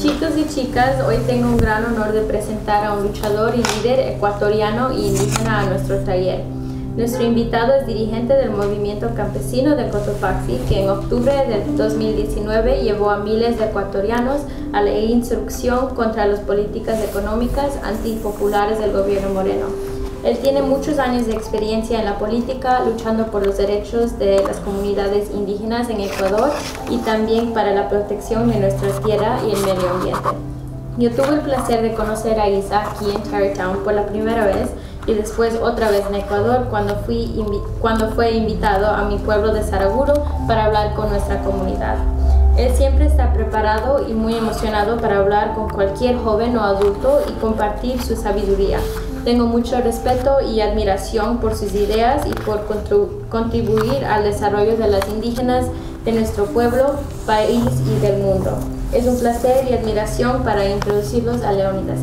Chicos y chicas, hoy tengo un gran honor de presentar a un luchador y líder ecuatoriano y indígena a nuestro taller. Nuestro invitado es dirigente del movimiento campesino de Cotopaxi, que en octubre de 2019 llevó a miles de ecuatorianos a la insurrección contra las políticas económicas antipopulares del gobierno moreno. Él tiene muchos años de experiencia en la política luchando por los derechos de las comunidades indígenas en Ecuador y también para la protección de nuestra tierra y el medio ambiente. Yo tuve el placer de conocer a Isa aquí en Tarrytown por la primera vez y después otra vez en Ecuador cuando, fui cuando fue invitado a mi pueblo de Saraguro para hablar con nuestra comunidad. Él siempre está preparado y muy emocionado para hablar con cualquier joven o adulto y compartir su sabiduría. Tengo mucho respeto y admiración por sus ideas y por contribuir al desarrollo de las indígenas de nuestro pueblo, país y del mundo. Es un placer y admiración para introducirlos a Leónidas.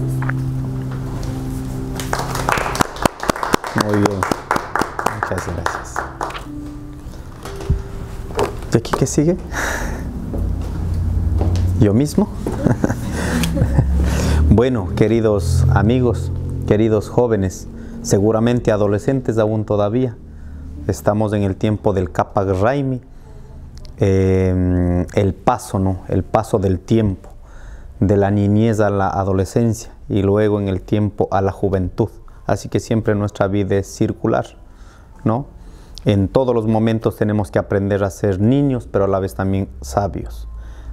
Muy bien, muchas gracias. ¿Y aquí qué sigue? ¿Yo mismo? bueno, queridos amigos, queridos jóvenes, seguramente adolescentes aún todavía. Estamos en el tiempo del Kapag Raimi, eh, el paso, ¿no? El paso del tiempo, de la niñez a la adolescencia y luego en el tiempo a la juventud. Así que siempre nuestra vida es circular, ¿no? En todos los momentos tenemos que aprender a ser niños, pero a la vez también sabios.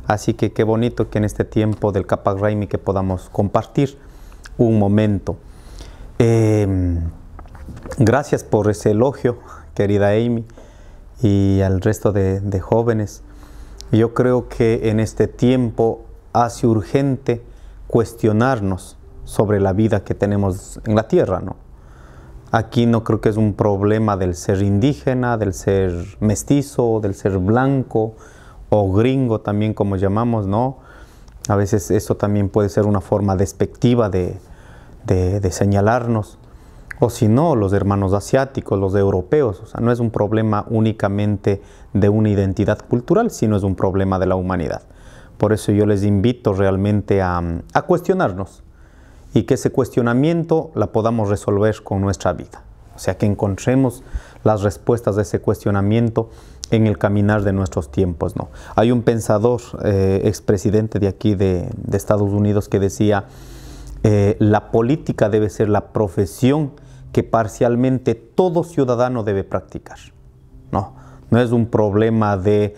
Así que qué bonito que en este tiempo del Kapag Raimi que podamos compartir un momento Em, gracias por ese elogio, querida Amy, y al resto de, jóvenes. Yo creo que en este tiempo hace urgente cuestionarnos sobre la vida que tenemos en la tierra, ¿no? Aquí no creo que es un problema del ser indígena, del ser mestizo, del ser blanco o gringo también como llamamos, ¿no? A veces eso también puede ser una forma despectiva de, de, señalarnos, o si no, los hermanos asiáticos, los europeos, o sea, no es un problema únicamente de una identidad cultural, sino es un problema de la humanidad. Por eso yo les invito realmente a, cuestionarnos y que ese cuestionamiento la podamos resolver con nuestra vida. O sea, que encontremos las respuestas de ese cuestionamiento en el caminar de nuestros tiempos. ¿no? Hay un pensador, eh, expresidente de aquí de Estados Unidos, que decía, eh, la política debe ser la profesión que parcialmente todo ciudadano debe practicar. No, no es un problema de,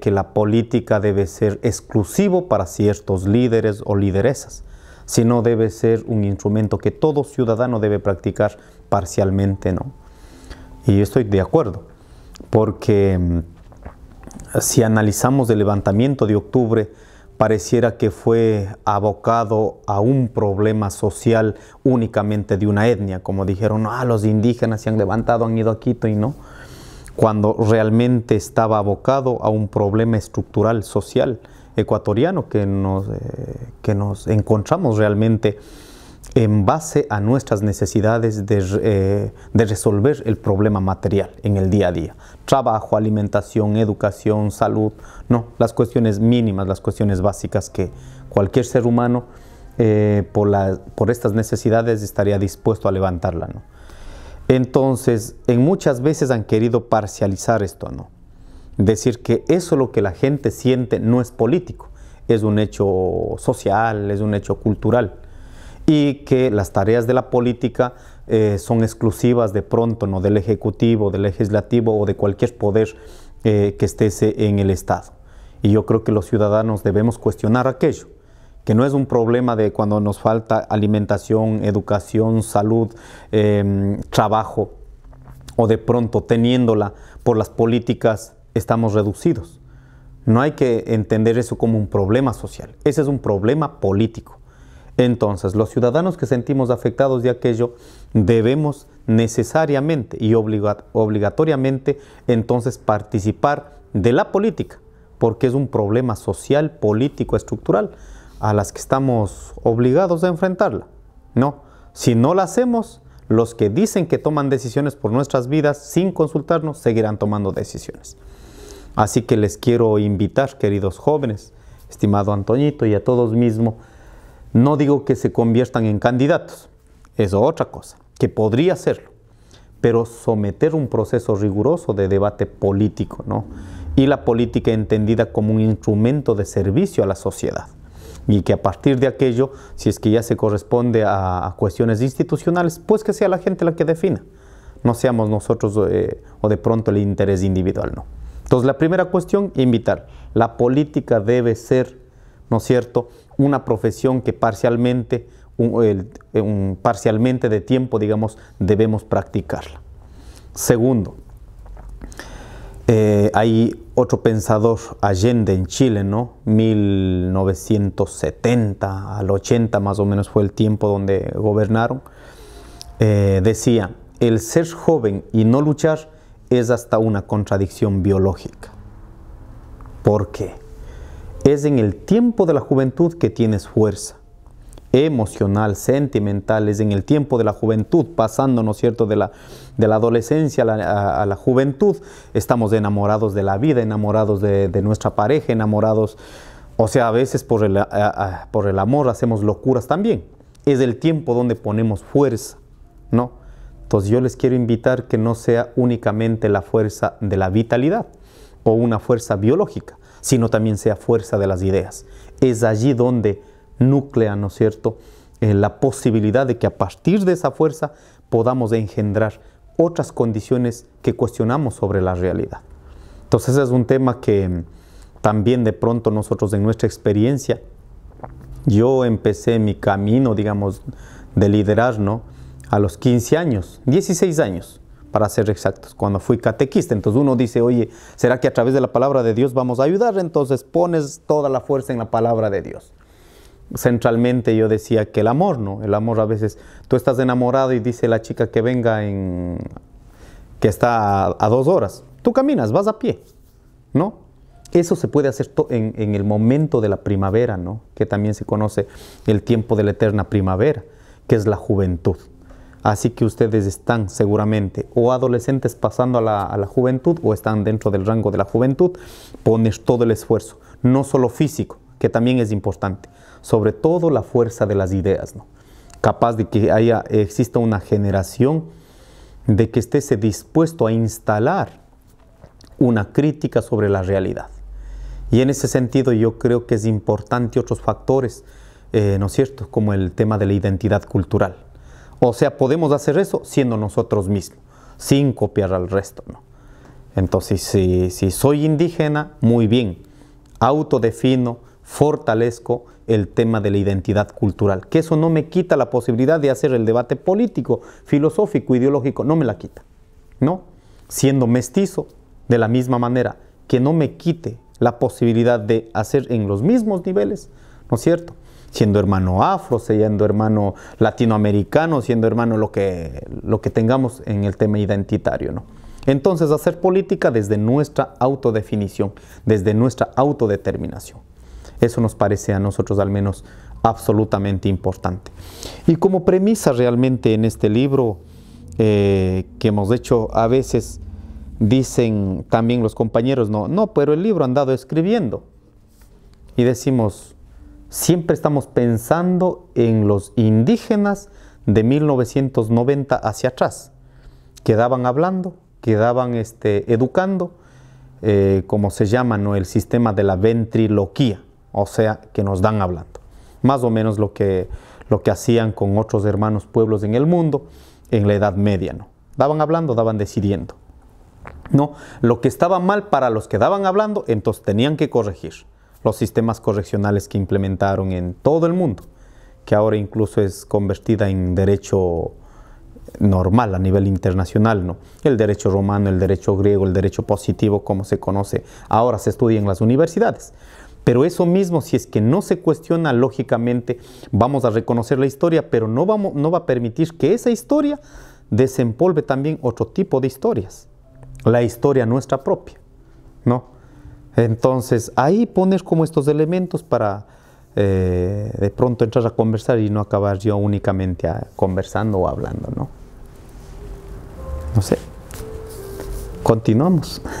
que la política debe ser exclusivo para ciertos líderes o lideresas, sino debe ser un instrumento que todo ciudadano debe practicar parcialmente, ¿no? Y estoy de acuerdo, porque mm, si analizamos el levantamiento de octubre, pareciera que fue abocado a un problema social únicamente de una etnia, como dijeron, ah, los indígenas se han levantado, han ido a Quito y no, cuando realmente estaba abocado a un problema estructural social ecuatoriano que nos, eh, encontramos realmente en base a nuestras necesidades de, eh, de resolver el problema material en el día a día trabajo, alimentación, educación, salud, no, las cuestiones mínimas, las cuestiones básicas que cualquier ser humano eh, por, estas necesidades estaría dispuesto a levantarla. Entonces, en muchas veces han querido parcializar esto, ¿no? Decir que eso lo que la gente siente no es político, es un hecho social, es un hecho cultural y que las tareas de la política eh, son exclusivas de pronto, ¿no? Del Ejecutivo, del Legislativo o de cualquier poder eh, que estése en el Estado. Y yo creo que los ciudadanos debemos cuestionar aquello, que no es un problema de cuando nos falta alimentación, educación, salud, em, trabajo, o de pronto teniéndola por las políticas estamos reducidos. No hay que entender eso como un problema social, ese es un problema político. Entonces, los ciudadanos que sentimos afectados de aquello, debemos necesariamente y obligatoriamente entonces participar de la política, porque es un problema social, político, estructural, a las que estamos obligados a enfrentarla. No, si no la hacemos, los que dicen que toman decisiones por nuestras vidas sin consultarnos seguirán tomando decisiones. Así que les quiero invitar, queridos jóvenes, estimado Antoñito y a todos mismos, no digo que se conviertan en candidatos, es otra cosa que podría hacerlo, pero someter un proceso riguroso de debate político, ¿no? Y la política entendida como un instrumento de servicio a la sociedad. Y que a partir de aquello, si es que ya se corresponde a, cuestiones institucionales, pues que sea la gente la que defina. No seamos nosotros eh, o de pronto el interés individual, ¿no? Entonces, la primera cuestión, invitar. La política debe ser, ¿no es cierto?, una profesión que parcialmente parcialmente de tiempo, digamos, debemos practicarla. Segundo, eh, hay otro pensador, Allende en Chile, ¿no? 1970 al 80 más o menos fue el tiempo donde gobernaron. Eh, decía, el ser joven y no luchar es hasta una contradicción biológica. ¿Por qué? Es en el tiempo de la juventud que tienes fuerza, emocional, sentimentales en el tiempo de la juventud, pasando, ¿no es cierto?, de la, de la adolescencia a la, juventud, estamos enamorados de la vida, enamorados de, nuestra pareja, enamorados, o sea, a veces por por el amor hacemos locuras también. Es el tiempo donde ponemos fuerza, ¿no? Entonces yo les quiero invitar que no sea únicamente la fuerza de la vitalidad o una fuerza biológica, sino también sea fuerza de las ideas. Es allí donde núclea ¿no es cierto?, eh, la posibilidad de que a partir de esa fuerza podamos engendrar otras condiciones que cuestionamos sobre la realidad. Entonces es un tema que mm, también de pronto nosotros en nuestra experiencia, yo empecé mi camino, digamos, de liderar, A los 15 años, 16 años, para ser exactos, cuando fui catequista. Entonces uno dice, oye, ¿será que a través de la palabra de Dios vamos a ayudar? Entonces pones toda la fuerza en la palabra de Dios centralmente yo decía que el amor, ¿no? El amor a veces, tú estás enamorado y dice la chica que venga en, que está a, dos horas, tú caminas, vas a pie, ¿no? Eso se puede hacer en, el momento de la primavera, ¿no? Que también se conoce el tiempo de la eterna primavera, que es la juventud. Así que ustedes están seguramente o adolescentes pasando a la, a la juventud o están dentro del rango de la juventud. Pones todo el esfuerzo, no solo físico, que también es importante, sobre todo la fuerza de las ideas, capaz de que haya, exista una generación de que esté dispuesto a instalar una crítica sobre la realidad. Y en ese sentido yo creo que es importante otros factores, eh, ¿no es cierto?, como el tema de la identidad cultural. O sea, podemos hacer eso siendo nosotros mismos, sin copiar al resto, ¿no? Entonces, si, si soy indígena, muy bien, autodefino, fortalezco el tema de la identidad cultural, que eso no me quita la posibilidad de hacer el debate político, filosófico, ideológico, no me la quita. No, siendo mestizo, de la misma manera, que no me quite la posibilidad de hacer en los mismos niveles, ¿no es cierto? Siendo hermano afro, siendo hermano latinoamericano, siendo hermano lo que, lo que tengamos en el tema identitario, ¿no? Entonces, hacer política desde nuestra autodefinición, desde nuestra autodeterminación. Eso nos parece a nosotros al menos absolutamente importante. Y como premisa realmente en este libro eh, que hemos hecho, a veces dicen también los compañeros, no, no, pero el libro andado escribiendo. Y decimos, siempre estamos pensando en los indígenas de 1990 hacia atrás. Quedaban hablando, quedaban este, educando, eh, como se llama ¿no? el sistema de la ventriloquía o sea, que nos dan hablando. Más o menos lo que, lo que hacían con otros hermanos pueblos en el mundo en la Edad Media, ¿no? Daban hablando, daban decidiendo. No, lo que estaba mal para los que daban hablando, entonces tenían que corregir los sistemas correccionales que implementaron en todo el mundo, que ahora incluso es convertida en derecho normal a nivel internacional, ¿no? El derecho romano, el derecho griego, el derecho positivo, como se conoce, ahora se estudia en las universidades. Pero eso mismo, si es que no se cuestiona lógicamente, vamos a reconocer la historia, pero no, vamos, no va a permitir que esa historia desempolve también otro tipo de historias, la historia nuestra propia, ¿no? Entonces, ahí pones como estos elementos para eh, de pronto entrar a conversar y no acabar yo únicamente ah, conversando o hablando, ¿no? No sé. Continuamos.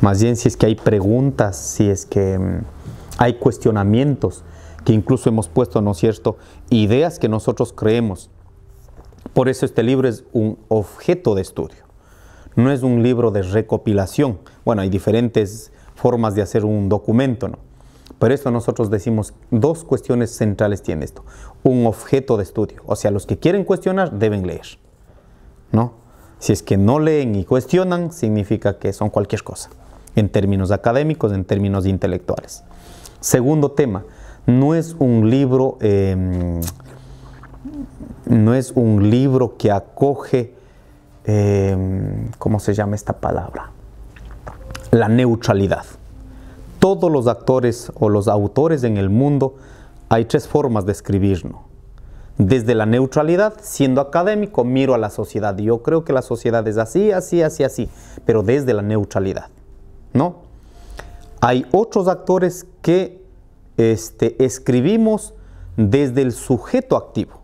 Más bien si es que hay preguntas, si es que mm, hay cuestionamientos, que incluso hemos puesto, ¿no es cierto?, ideas que nosotros creemos. Por eso este libro es un objeto de estudio, no es un libro de recopilación. Bueno, hay diferentes formas de hacer un documento, ¿no? Pero esto nosotros decimos, dos cuestiones centrales tiene esto. Un objeto de estudio. O sea, los que quieren cuestionar deben leer. ¿No? Si es que no leen y cuestionan, significa que son cualquier cosa en términos académicos, en términos intelectuales. Segundo tema, no es un libro, em, no es un libro que acoge, em, ¿cómo se llama esta palabra? La neutralidad. Todos los actores o los autores en el mundo, hay tres formas de escribirlo. Desde la neutralidad, siendo académico, miro a la sociedad. Yo creo que la sociedad es así, así, así, así, pero desde la neutralidad. ¿no? Hay otros actores que este, escribimos desde el sujeto activo,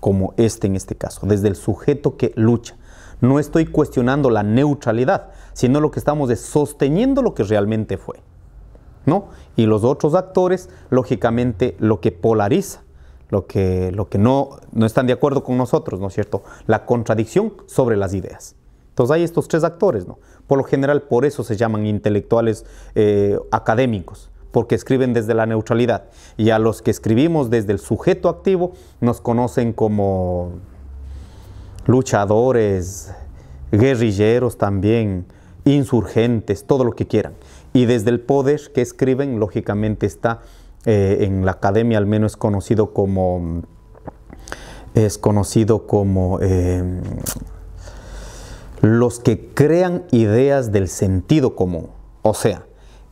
como este en este caso, desde el sujeto que lucha. No estoy cuestionando la neutralidad, sino lo que estamos es sosteniendo lo que realmente fue. ¿no? Y los otros actores, lógicamente, lo que polariza, lo que, no, no están de acuerdo con nosotros, ¿no es cierto? La contradicción sobre las ideas. Entonces hay estos tres actores, ¿no? Por lo general, por eso se llaman intelectuales eh, académicos, porque escriben desde la neutralidad. Y a los que escribimos desde el sujeto activo nos conocen como luchadores, guerrilleros también, insurgentes, todo lo que quieran. Y desde el poder que escriben, lógicamente está eh, en la academia al menos conocido como es conocido como eh, los que crean ideas del sentido común. O sea,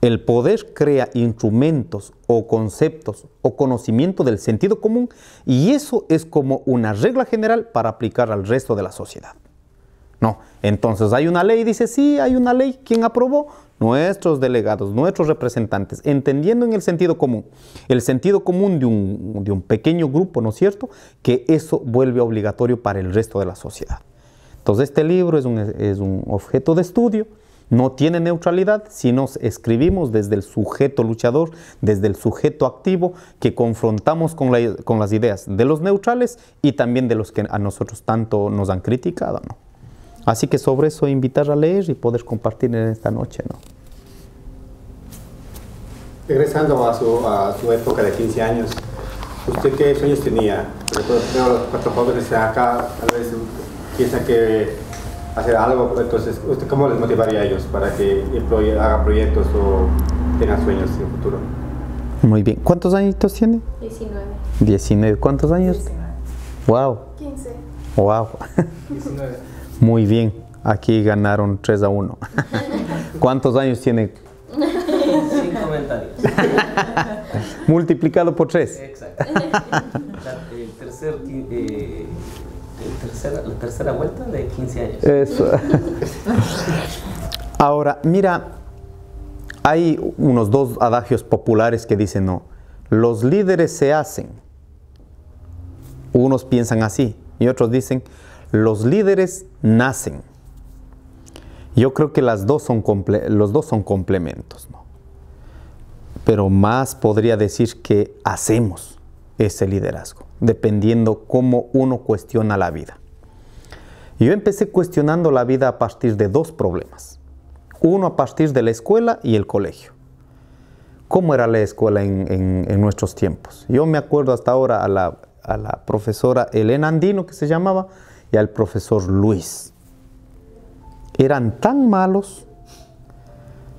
el poder crea instrumentos o conceptos o conocimiento del sentido común y eso es como una regla general para aplicar al resto de la sociedad. No, entonces hay una ley, dice, sí, hay una ley, ¿quién aprobó? Nuestros delegados, nuestros representantes, entendiendo en el sentido común, el sentido común de un, de un pequeño grupo, ¿no es cierto? Que eso vuelve obligatorio para el resto de la sociedad. Entonces este libro es un, es un objeto de estudio, no tiene neutralidad si nos escribimos desde el sujeto luchador, desde el sujeto activo, que confrontamos con, las ideas de los neutrales y también de los que a nosotros tanto nos han criticado. Así que sobre eso invitar a leer y poder compartir en esta noche. Regresando a su, época de 15 años, ¿usted qué sueños tenía? todo los cuatro jóvenes acá, tal vez piensan que hacer algo, pues, entonces, ¿usted cómo les motivaría a ellos para que hagan proyectos o tengan sueños en el futuro? Muy bien. ¿Cuántos añitos tiene? 19. 19. ¿Cuántos años? 19. Wow. 15. Wow. 19. Muy bien. Aquí ganaron 3 a 1. ¿Cuántos años tiene? Sin comentarios. Multiplicado por 3. Exacto. El tercer eh, la tercera vuelta de 15 años. Eso. Ahora, mira, hay unos dos adagios populares que dicen no. Los líderes se hacen. Unos piensan así y otros dicen, los líderes nacen. Yo creo que las dos son los dos son complementos, pero más podría decir que hacemos ese liderazgo, dependiendo cómo uno cuestiona la vida yo empecé cuestionando la vida a partir de dos problemas. Uno a partir de la escuela y el colegio. ¿Cómo era la escuela en, nuestros tiempos? Yo me acuerdo hasta ahora a la, profesora Elena Andino, que se llamaba, y al profesor Luis. Eran tan malos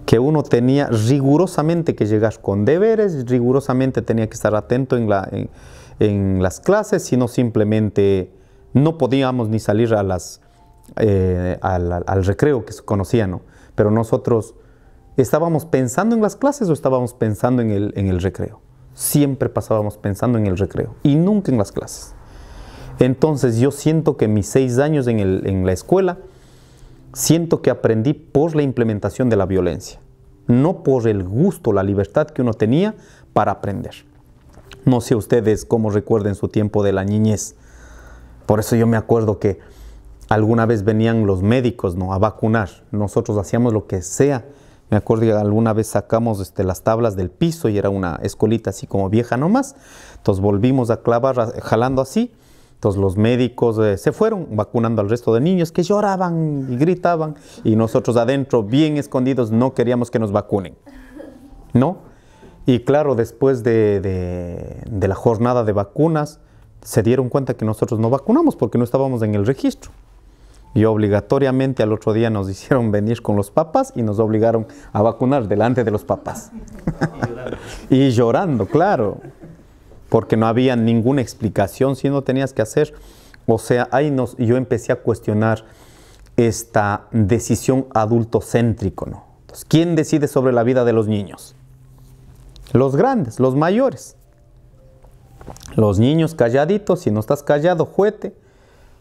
que uno tenía rigurosamente que llegar con deberes, rigurosamente tenía que estar atento en, en las clases, sino simplemente no podíamos ni salir eh, al, recreo que se conocía, ¿no? Pero nosotros estábamos pensando en las clases o estábamos pensando en el, recreo. Siempre pasábamos pensando en el recreo y nunca en las clases. Entonces yo siento que mis seis años en, en la escuela, siento que aprendí por la implementación de la violencia, no por el gusto, la libertad que uno tenía para aprender. No sé ustedes cómo recuerden su tiempo de la niñez. Por eso yo me acuerdo que alguna vez venían los médicos ¿no? a vacunar. Nosotros hacíamos lo que sea. Me acuerdo que alguna vez sacamos este, las tablas del piso y era una escolita así como vieja nomás. Entonces volvimos a clavar jalando así. Entonces los médicos eh, se fueron vacunando al resto de niños que lloraban y gritaban y nosotros adentro bien escondidos no queríamos que nos vacunen. ¿No? Y claro, después de la jornada de vacunas, se dieron cuenta que nosotros no vacunamos porque no estábamos en el registro. Y obligatoriamente al otro día nos hicieron venir con los papás y nos obligaron a vacunar delante de los papás. y, llorando. claro, porque no había ninguna explicación si no tenías que hacer. O sea, ahí nos, yo empecé a cuestionar esta decisión adultocéntrico, ¿no? ¿quién decide sobre la vida de los niños? Los grandes, los mayores. Los niños calladitos, si no estás callado, juete.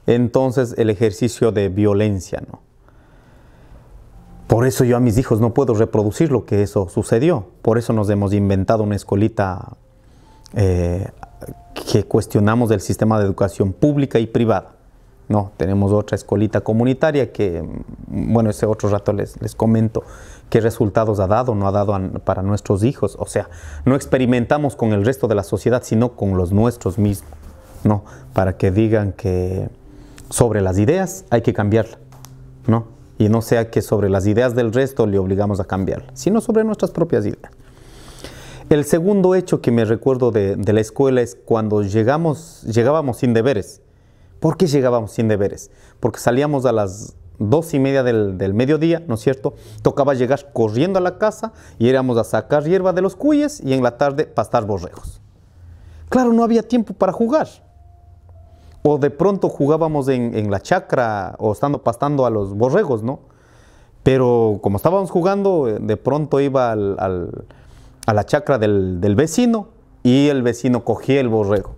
Entonces el ejercicio de violencia, ¿no? Por eso yo a mis hijos no puedo reproducir lo que eso sucedió. Por eso nos hemos inventado una escolita eh, que cuestionamos del sistema de educación pública y privada. No, tenemos otra escolita comunitaria que, mm, bueno, ese otro rato les, les comento, qué resultados ha dado, no ha dado para nuestros hijos. O sea, no experimentamos con el resto de la sociedad, sino con los nuestros mismos. ¿no? Para que digan que sobre las ideas hay que cambiarla. ¿no? Y no sea que sobre las ideas del resto le obligamos a cambiarla, sino sobre nuestras propias ideas. El segundo hecho que me recuerdo de, de, la escuela es cuando llegamos, llegábamos sin deberes. ¿Por qué llegábamos sin deberes? Porque salíamos a las dos y media del, mediodía, ¿no es cierto? Tocaba llegar corriendo a la casa y éramos a sacar hierba de los cuyes y en la tarde pastar borregos. Claro, no había tiempo para jugar. O de pronto jugábamos en, la chacra o estando pastando a los borregos, ¿no? Pero como estábamos jugando, de pronto iba a la chacra del, del vecino y el vecino cogía el borrego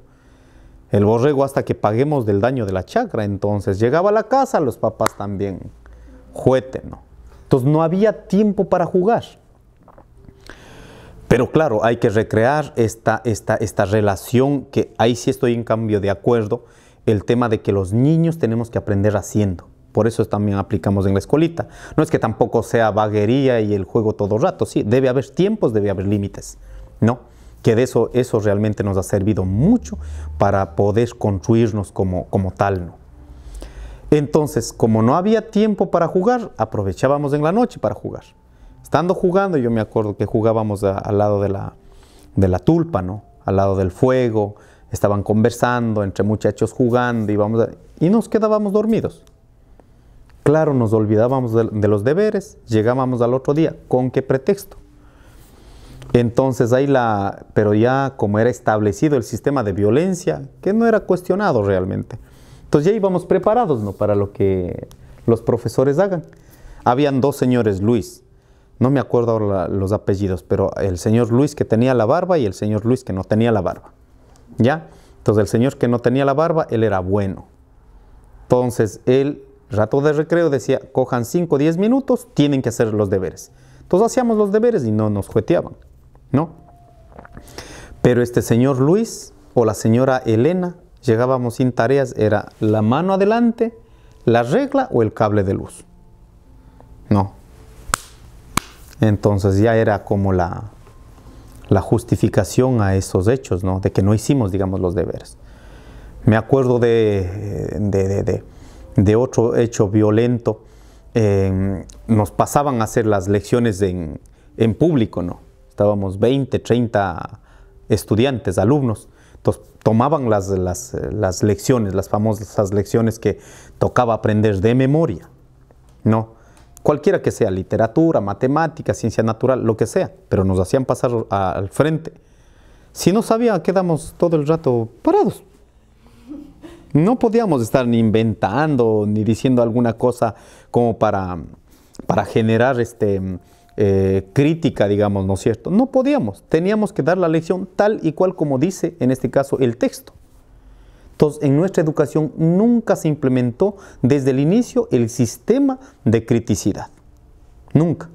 el borrego hasta que paguemos del daño de la chacra. Entonces llegaba a la casa, los papás también, juete, ¿no? Entonces no había tiempo para jugar. Pero claro, hay que recrear esta, esta, esta relación que ahí sí estoy en cambio de acuerdo, el tema de que los niños tenemos que aprender haciendo. Por eso también aplicamos en la escolita. No es que tampoco sea vaguería y el juego todo rato, sí, debe haber tiempos, debe haber límites, ¿no? que de eso, eso realmente nos ha servido mucho para poder construirnos como, como tal. ¿no? Entonces, como no había tiempo para jugar, aprovechábamos en la noche para jugar. Estando jugando, yo me acuerdo que jugábamos al lado de la, de la tulpa, ¿no? al lado del fuego, estaban conversando entre muchachos jugando y y nos quedábamos dormidos. Claro, nos olvidábamos de los deberes, llegábamos al otro día. ¿Con qué pretexto? Entonces ahí la, pero ya como era establecido el sistema de violencia, que no era cuestionado realmente. Entonces ya íbamos preparados ¿no? para lo que los profesores hagan. Habían dos señores Luis, no me acuerdo ahora los apellidos, pero el señor Luis que tenía la barba y el señor Luis que no tenía la barba. ¿Ya? Entonces el señor que no tenía la barba, él era bueno. Entonces él, rato de recreo, decía, cojan 5 o 10 minutos, tienen que hacer los deberes. Entonces hacíamos los deberes y no nos jueteaban. ¿no? Pero este señor Luis o la señora Elena, llegábamos sin tareas, era la mano adelante, la regla o el cable de luz. No. Entonces ya era como la, la justificación a esos hechos, De que no hicimos, digamos, los deberes. Me acuerdo de, otro hecho violento. Eh, nos pasaban a hacer las lecciones en, en público, ¿no? estábamos 20, 30 estudiantes, alumnos. Entonces tomaban las, las, las lecciones, las famosas lecciones que tocaba aprender de memoria, ¿no? Cualquiera que sea, literatura, matemática, ciencia natural, lo que sea, pero nos hacían pasar al frente. Si no sabía, quedamos todo el rato parados. No podíamos estar ni inventando, ni diciendo alguna cosa como para, para generar este, eh, crítica, digamos, ¿no es cierto? No podíamos, teníamos que dar la lección tal y cual como dice en este caso el texto. Entonces, en nuestra educación nunca se implementó desde el inicio el sistema de criticidad. Nunca.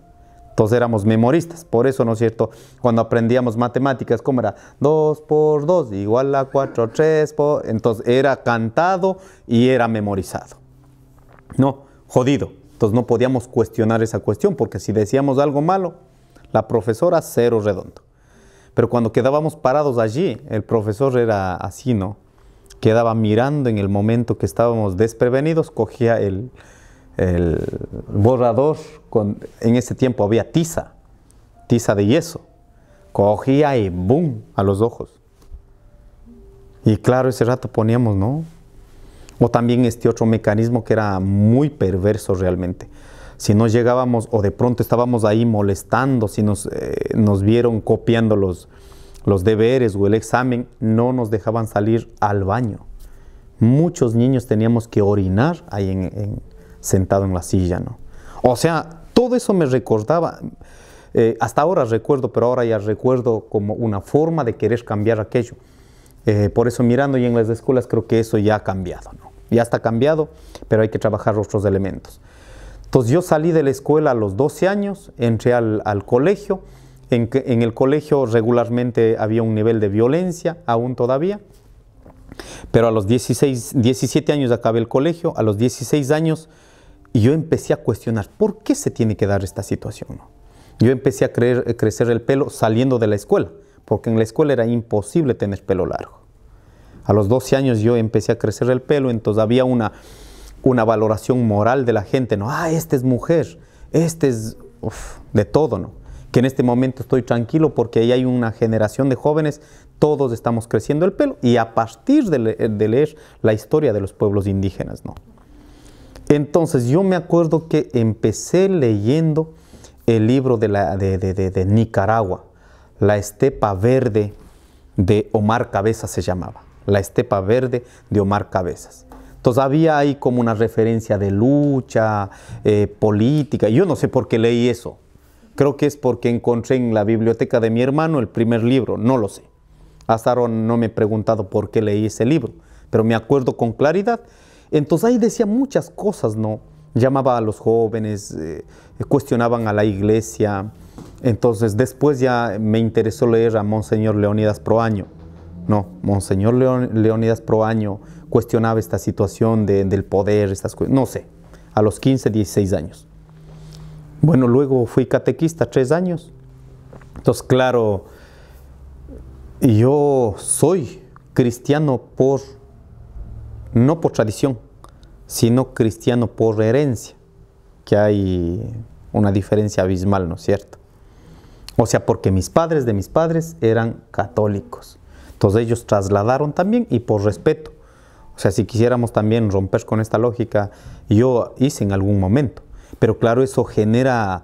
Entonces éramos memoristas, por eso, ¿no es cierto? Cuando aprendíamos matemáticas, ¿cómo era? 2 por 2 igual a 4, 3 por... Entonces era cantado y era memorizado. No, jodido. Entonces no podíamos cuestionar esa cuestión, porque si decíamos algo malo, la profesora cero redondo. Pero cuando quedábamos parados allí, el profesor era así, ¿no? Quedaba mirando en el momento que estábamos desprevenidos, cogía el, borrador, en ese tiempo había tiza, tiza de yeso. Cogía y ¡boom! a los ojos. Y claro, ese rato poníamos, ¿no? O también este otro mecanismo que era muy perverso realmente. Si no llegábamos o de pronto estábamos ahí molestando, si eh, nos, vieron copiando los, los deberes o el examen, no nos dejaban salir al baño. Muchos niños teníamos que orinar ahí en, sentado en la silla, ¿no? O sea, todo eso me recordaba, eh, hasta ahora recuerdo, pero ahora ya recuerdo como una forma de querer cambiar aquello. Eh, por eso mirando y en las escuelas creo que eso ya ha cambiado, ¿no? ya está cambiado, pero hay que trabajar otros elementos. Entonces yo salí de la escuela a los 12 años, entré al, colegio, en, en, el colegio regularmente había un nivel de violencia, aún todavía, pero a los 16, 17 años acabé el colegio, a los 16 años y yo empecé a cuestionar, ¿por qué se tiene que dar esta situación? Yo empecé a creer, crecer el pelo saliendo de la escuela, porque en la escuela era imposible tener pelo largo. A los 12 años yo empecé a crecer el pelo, entonces había una, una valoración moral de la gente, ¿no? Ah, esta es mujer, este es de todo, ¿no? Que en este momento estoy tranquilo porque ahí hay una generación de jóvenes, todos estamos creciendo el pelo y a partir de, leer la historia de los pueblos indígenas, ¿no? Entonces yo me acuerdo que empecé leyendo el libro de, la, de Nicaragua, La Estepa Verde de Omar Cabeza se llamaba. La Estepa Verde de Omar Cabezas. Todavía hay como una referencia de lucha eh, política. Yo no sé por qué leí eso. Creo que es porque encontré en la biblioteca de mi hermano el primer libro, no lo sé. Hasta ahora no me he preguntado por qué leí ese libro, pero me acuerdo con claridad. Entonces ahí decía muchas cosas, ¿no? Llamaba a los jóvenes, eh, cuestionaban a la iglesia. Entonces después ya me interesó leer a Monseñor Leonidas Proaño no, Monseñor Leonidas Proaño cuestionaba esta situación del poder, estas no sé, a los 15, 16 años. Bueno, luego fui catequista tres años. Entonces, claro, yo soy cristiano por, no por tradición, sino cristiano por herencia, que hay una diferencia abismal, ¿no es cierto? O sea, porque mis padres de mis padres eran católicos. Entonces ellos trasladaron también y por respeto. O sea, si quisiéramos también romper con esta lógica, yo hice en algún momento. Pero claro, eso genera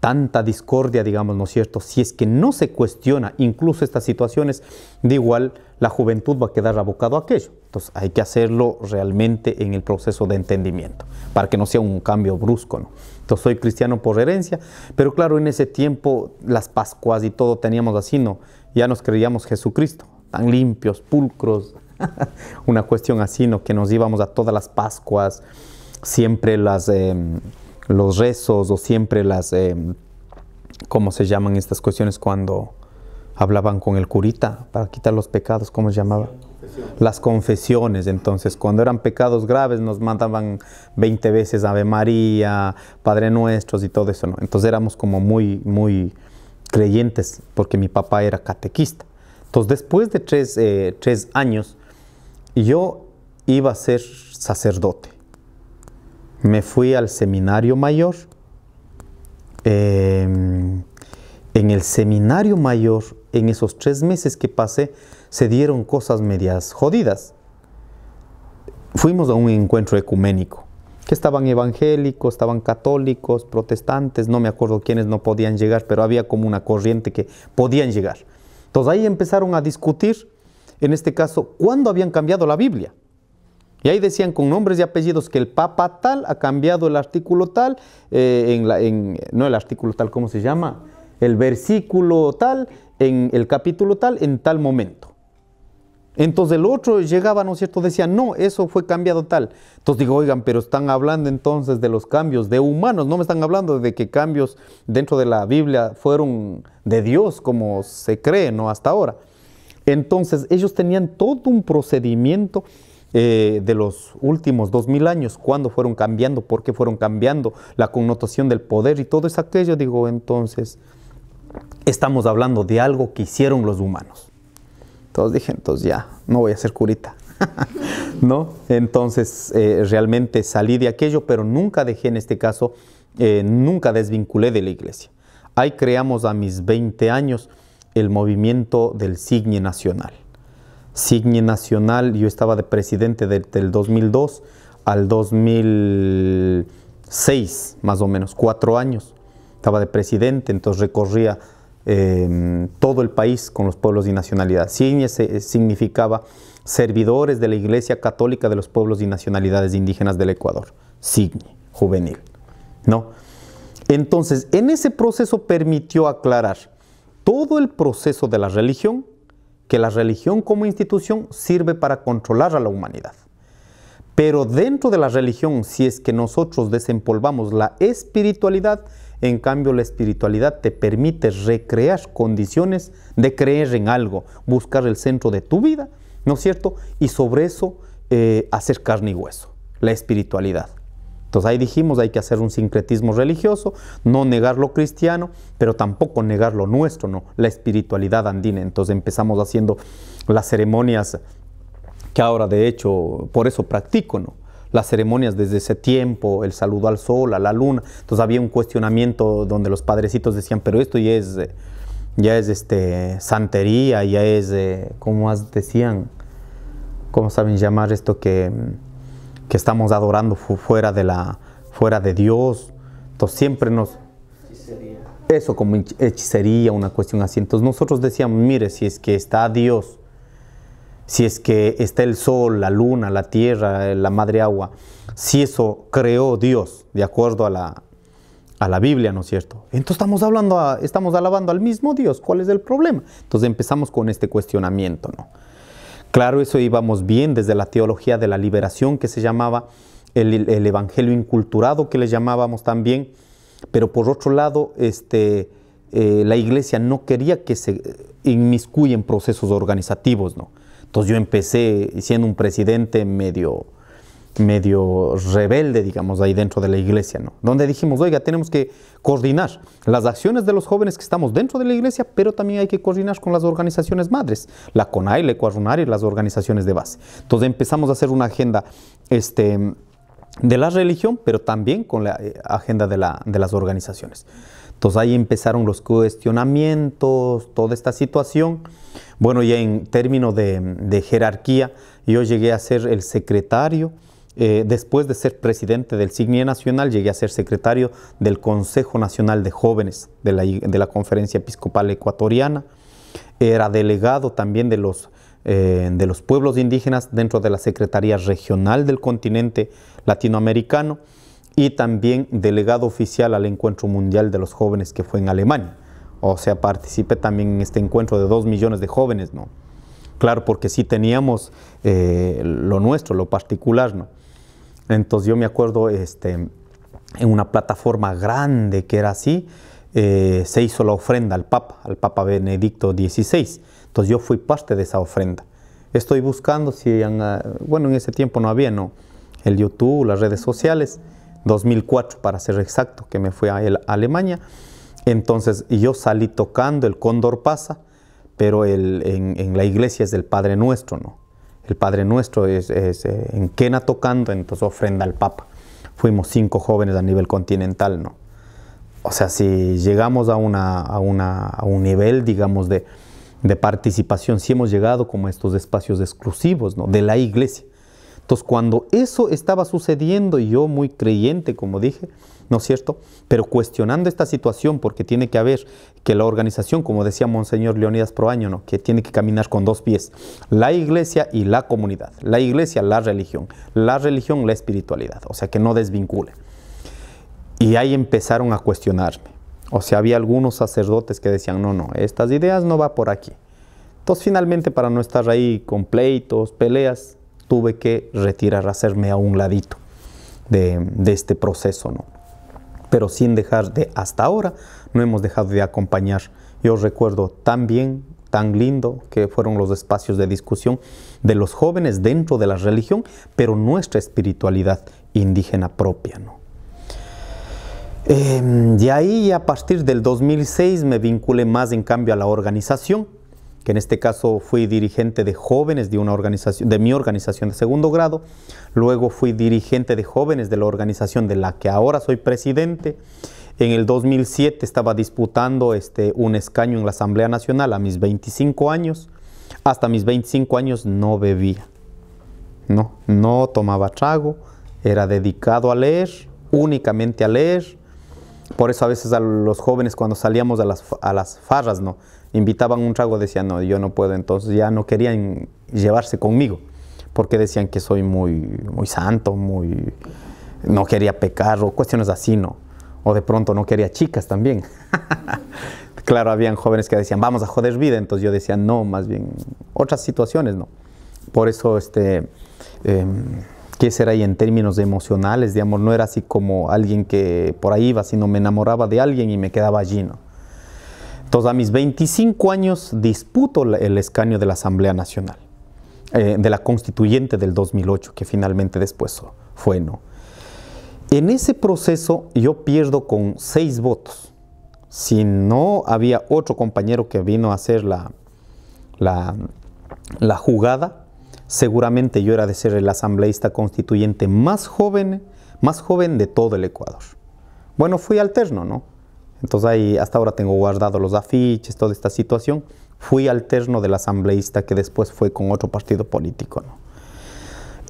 tanta discordia, digamos, ¿no es cierto? Si es que no se cuestiona incluso estas situaciones, de igual la juventud va a quedar abocado a aquello. Entonces hay que hacerlo realmente en el proceso de entendimiento, para que no sea un cambio brusco, ¿no? Entonces soy cristiano por herencia, pero claro, en ese tiempo las Pascuas y todo teníamos así, ¿no? Ya nos creíamos Jesucristo tan limpios, pulcros, una cuestión así, ¿no? que nos íbamos a todas las Pascuas, siempre las, em, los rezos o siempre las, em, ¿cómo se llaman estas cuestiones cuando hablaban con el curita para quitar los pecados? ¿Cómo se llamaba? Las confesiones, entonces, cuando eran pecados graves nos mandaban 20 veces Ave María, Padre Nuestro, y todo eso, ¿no? Entonces éramos como muy, muy creyentes, porque mi papá era catequista. Entonces, después de eh, tres, años, yo iba a ser sacerdote. Me fui al seminario mayor. Em, en el seminario mayor, en esos tres meses que pasé, se dieron cosas medias jodidas. Fuimos a un encuentro ecuménico, que estaban evangélicos, estaban católicos, protestantes, no me acuerdo quiénes no podían llegar, pero había como una corriente que podían llegar. Entonces ahí empezaron a discutir, en este caso, cuándo habían cambiado la Biblia. Y ahí decían con nombres y apellidos que el Papa tal ha cambiado el artículo tal, eh, en no el artículo tal, ¿cómo se llama? El versículo tal, en el capítulo tal, en tal momento. Entonces el otro llegaba, ¿no es cierto? Decía, no, eso fue cambiado tal. Entonces digo, oigan, pero están hablando entonces de los cambios de humanos, no me están hablando de que cambios dentro de la Biblia fueron de Dios, como se cree, ¿no? Hasta ahora. Entonces ellos tenían todo un procedimiento eh, de los últimos dos mil años, cuando fueron cambiando, por qué fueron cambiando, la connotación del poder y todo es aquello. Digo, entonces estamos hablando de algo que hicieron los humanos. Entonces dije, entonces ya, no voy a ser curita. ¿No? Entonces eh, realmente salí de aquello, pero nunca dejé en este caso, eh, nunca desvinculé de la iglesia. Ahí creamos a mis 20 años el movimiento del Signe Nacional. Signe Nacional, yo estaba de presidente desde del 2002 al 2006, más o menos, cuatro años. Estaba de presidente, entonces recorría Em, todo el país con los pueblos y nacionalidades. Eh, significaba servidores de la Iglesia Católica de los pueblos y nacionalidades indígenas del Ecuador. Signe, juvenil. ¿No? Entonces, en ese proceso permitió aclarar todo el proceso de la religión, que la religión como institución sirve para controlar a la humanidad. Pero dentro de la religión, si es que nosotros desempolvamos la espiritualidad, en cambio, la espiritualidad te permite recrear condiciones de creer en algo, buscar el centro de tu vida, ¿no es cierto? Y sobre eso eh, hacer carne y hueso, la espiritualidad. Entonces ahí dijimos, hay que hacer un sincretismo religioso, no negar lo cristiano, pero tampoco negar lo nuestro, ¿no? la espiritualidad andina. Entonces empezamos haciendo las ceremonias que ahora de hecho por eso practico, ¿no? las ceremonias desde ese tiempo, el saludo al sol, a la luna. Entonces había un cuestionamiento donde los padrecitos decían, pero esto ya es, eh, ya es este, santería, ya es, eh, ¿cómo decían? ¿Cómo saben llamar esto que, que estamos adorando fuera de, la, fuera de Dios? Entonces siempre nos... Eso como hechicería, una cuestión así. Entonces nosotros decíamos, mire, si es que está Dios si es que está el sol, la luna, la tierra, eh, la madre agua, si eso creó Dios, de acuerdo a la, a la Biblia, ¿no es cierto? Entonces estamos hablando, estamos alabando al mismo Dios, ¿cuál es el problema? Entonces empezamos con este cuestionamiento, ¿no? Claro, eso íbamos bien desde la teología de la liberación que se llamaba el, evangelio inculturado que le llamábamos también, pero por otro lado, este, eh, la iglesia no quería que se eh, inmiscuyen procesos organizativos, ¿no? Entonces yo empecé siendo un presidente medio, rebelde, digamos, ahí dentro de la iglesia, ¿no? Donde dijimos, oiga, tenemos que coordinar las acciones de los jóvenes que estamos dentro de la iglesia, pero también hay que coordinar con las organizaciones madres, la CONAI, la Ecuador y las organizaciones de base. Entonces empezamos a hacer una agenda este, de la religión, pero también con la eh, agenda de las organizaciones. Entonces ahí empezaron los cuestionamientos, toda esta situación. Bueno, ya en términos de, jerarquía, yo llegué a ser el secretario. Eh, después de ser presidente del CIGNIE Nacional, llegué a ser secretario del Consejo Nacional de Jóvenes de la, Conferencia Episcopal Ecuatoriana. Era delegado también eh, de los pueblos indígenas dentro de la Secretaría Regional del Continente Latinoamericano y también delegado oficial al Encuentro Mundial de los Jóvenes que fue en Alemania. O sea, participé también en este encuentro de dos millones de jóvenes, ¿no? Claro, porque sí teníamos eh, lo nuestro, lo particular, ¿no? Entonces yo me acuerdo este, en una plataforma grande que era así, eh, se hizo la ofrenda al Papa, al Papa Benedicto XVI. Entonces yo fui parte de esa ofrenda. Estoy buscando si, eh, bueno, en ese tiempo no había, ¿no? El YouTube, las redes sociales. 2004 para ser exacto, que me fui a, Alemania. Entonces yo salí tocando el Cóndor pasa, pero el, en, la iglesia es del Padre Nuestro, ¿no? El Padre Nuestro es, eh, en Quena tocando, entonces ofrenda al Papa. Fuimos cinco jóvenes a nivel continental, ¿no? O sea, si llegamos a, una, a, a un nivel, digamos, de, de participación, si hemos llegado como a estos espacios exclusivos, ¿no? De la iglesia. Entonces, cuando eso estaba sucediendo, y yo muy creyente, como dije, ¿no es cierto? Pero cuestionando esta situación, porque tiene que haber que la organización, como decía Monseñor Leonidas Proaño, ¿no? que tiene que caminar con dos pies, la iglesia y la comunidad, la iglesia, la religión, la religión, la espiritualidad, o sea, que no desvincule. Y ahí empezaron a cuestionarme. O sea, había algunos sacerdotes que decían, no, no, estas ideas no van por aquí. Entonces, finalmente, para no estar ahí con pleitos, peleas, tuve que retirar, hacerme a un ladito de, este proceso, ¿no? Pero sin dejar de, hasta ahora, no hemos dejado de acompañar. Yo recuerdo tan bien, tan lindo que fueron los espacios de discusión de los jóvenes dentro de la religión, pero nuestra espiritualidad indígena propia, ¿no? Em, de ahí, a partir del 2006, me vinculé más en cambio a la organización que en este caso fui dirigente de jóvenes de una organización, de mi organización de segundo grado, luego fui dirigente de jóvenes de la organización de la que ahora soy presidente. En el 2007 estaba disputando este, un escaño en la Asamblea Nacional a mis 25 años. Hasta mis 25 años no bebía, no, no tomaba trago, era dedicado a leer, únicamente a leer. Por eso a veces a los jóvenes cuando salíamos a las farras, ¿no? invitaban un trago, decían, no, yo no puedo, entonces ya no querían llevarse conmigo, porque decían que soy muy, muy santo, muy, no quería pecar, o cuestiones así, ¿no? O de pronto no quería chicas también. claro, habían jóvenes que decían, vamos a joder vida, entonces yo decía, no, más bien otras situaciones, ¿no? Por eso, este, em, ¿qué será ahí en términos emocionales? Digamos, no era así como alguien que por ahí iba, sino me enamoraba de alguien y me quedaba allí, ¿no? Entonces, a mis 25 años disputo el escaño de la Asamblea Nacional, eh, de la constituyente del 2008, que finalmente después fue no. En ese proceso yo pierdo con seis votos. Si no había otro compañero que vino a hacer la, la, la jugada, seguramente yo era de ser el asambleísta constituyente más joven, más joven de todo el Ecuador. Bueno, fui alterno, ¿no? Entonces ahí hasta ahora tengo guardado los afiches, toda esta situación. Fui alterno del asambleísta que después fue con otro partido político.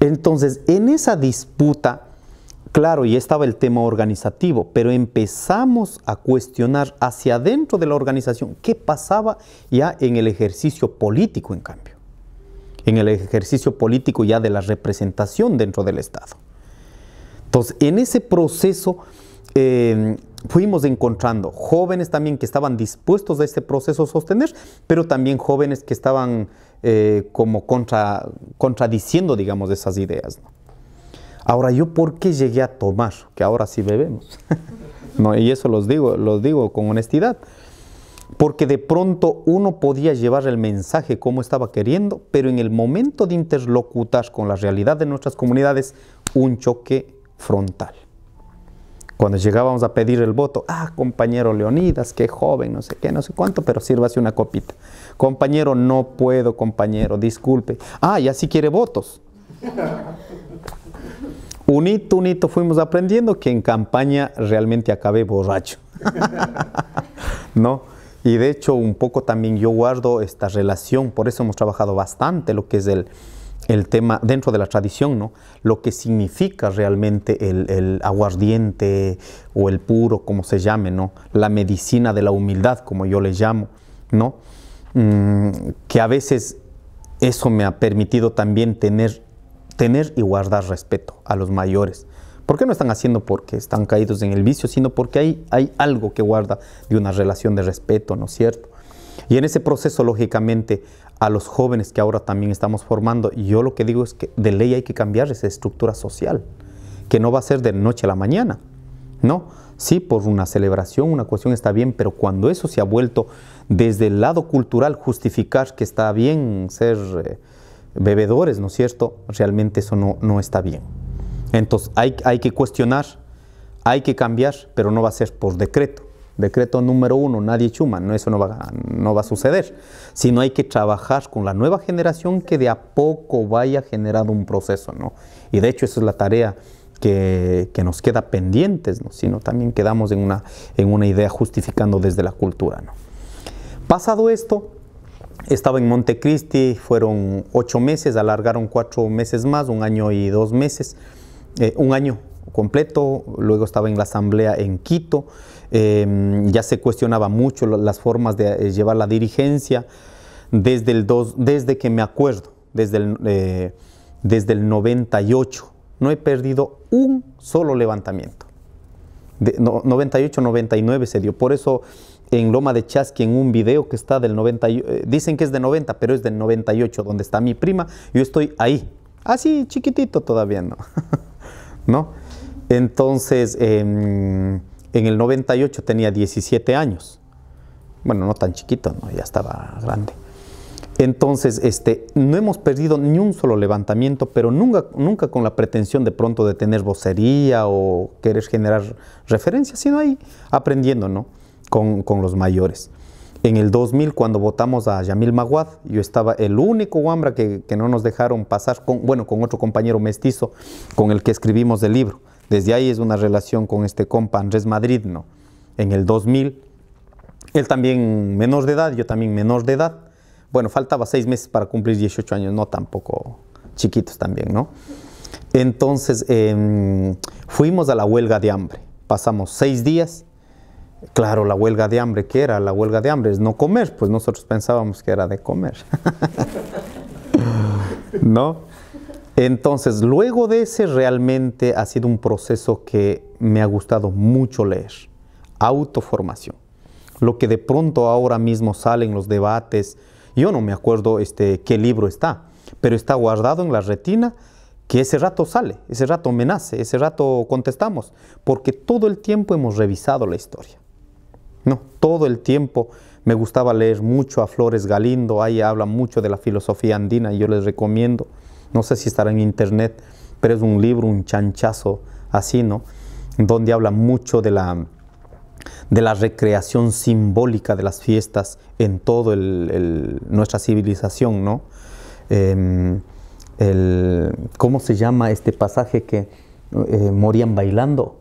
Entonces, en esa disputa, claro, y estaba el tema organizativo, pero empezamos a cuestionar hacia adentro de la organización qué pasaba ya en el ejercicio político, en cambio, en el ejercicio político ya de la representación dentro del Estado. Entonces, en ese proceso eh, fuimos encontrando jóvenes también que estaban dispuestos a este proceso sostener, pero también jóvenes que estaban eh, como contra, contradiciendo, digamos, esas ideas. Ahora, ¿yo por qué llegué a tomar? Que ahora sí bebemos. no, y eso los digo, los digo con honestidad. Porque de pronto uno podía llevar el mensaje como estaba queriendo, pero en el momento de interlocutar con la realidad de nuestras comunidades, un choque frontal. Cuando llegábamos a pedir el voto, ah, compañero Leonidas, qué joven, no sé qué, no sé cuánto, pero sírvase una copita. Compañero, no puedo, compañero, disculpe. Ah, ya así quiere votos. Unito, unito fuimos aprendiendo que en campaña realmente acabé borracho. ¿No? Y de hecho, un poco también yo guardo esta relación, por eso hemos trabajado bastante lo que es el, el tema dentro de la tradición, ¿no? Lo que significa realmente el, aguardiente o el puro, como se llame, ¿no? La medicina de la humildad, como yo le llamo, ¿no? Mm, que a veces eso me ha permitido también tener, tener y guardar respeto a los mayores. ¿Por qué no están haciendo porque están caídos en el vicio, sino porque hay, hay algo que guarda de una relación de respeto, ¿no es cierto? Y en ese proceso, lógicamente, a los jóvenes que ahora también estamos formando. yo lo que digo es que de ley hay que cambiar esa estructura social, que no va a ser de noche a la mañana, ¿no? Sí, por una celebración, una cuestión está bien, pero cuando eso se ha vuelto desde el lado cultural justificar que está bien ser eh, bebedores, ¿no es cierto? Realmente eso no, no está bien. Entonces hay, hay que cuestionar, hay que cambiar, pero no va a ser por decreto. Decreto número uno, nadie chuma, eso no va, a suceder, sino hay que trabajar con la nueva generación que de a poco vaya generando un proceso, ¿no? Y de hecho esa es la tarea que, nos queda pendientes, Sino también quedamos en una, idea justificando desde la cultura, ¿no? Pasado esto, estaba en Montecristi, fueron ocho meses, alargaron cuatro meses más, un año y dos meses, eh, un año completo, luego estaba en la asamblea en Quito, Em, ya se cuestionaba mucho las formas de eh, llevar la dirigencia desde, el dos, desde que me acuerdo, desde el, eh, desde el 98. No he perdido un solo levantamiento. 98, 99 se dio. Por eso en Loma de Chasqui, en un video que está del 90, eh, dicen que es de 90, pero es del 98, donde está mi prima, yo estoy ahí. Así, ah, chiquitito todavía, ¿no? ¿No? Entonces, em, en el 98 tenía 17 años. Bueno, no tan chiquito, ya estaba grande. Entonces, este, no hemos perdido ni un solo levantamiento, pero nunca, nunca con la pretensión de pronto de tener vocería o querer generar referencias, sino ahí aprendiendo ¿no? con, los mayores. En el 2000, cuando votamos a Yamil Maguad, yo estaba el único Wambra que, que, no nos dejaron pasar, con, bueno, con otro compañero mestizo con el que escribimos el libro. Desde ahí es una relación con este compa Andrés Madrid, ¿no? En el 2000, él también menor de edad, yo también menor de edad. Bueno, faltaba seis meses para cumplir 18 años, no tampoco chiquitos también, ¿no? Entonces em, fuimos a la huelga de hambre, pasamos seis días. Claro, la huelga de hambre, ¿qué era? La huelga de hambre es no comer, pues nosotros pensábamos que era de comer. ¿No? Entonces, luego de ese realmente ha sido un proceso que me ha gustado mucho leer, autoformación. Lo que de pronto ahora mismo sale en los debates, yo no me acuerdo este, qué libro está, pero está guardado en la retina que ese rato sale, ese rato me ese rato contestamos, porque todo el tiempo hemos revisado la historia. No, todo el tiempo me gustaba leer mucho a Flores Galindo, ahí habla mucho de la filosofía andina y yo les recomiendo no sé si estará en internet, pero es un libro, un chanchazo así, ¿no? Donde habla mucho de la, de la recreación simbólica de las fiestas en toda nuestra civilización, ¿no? Em, ¿Cómo se llama este pasaje que eh, morían bailando?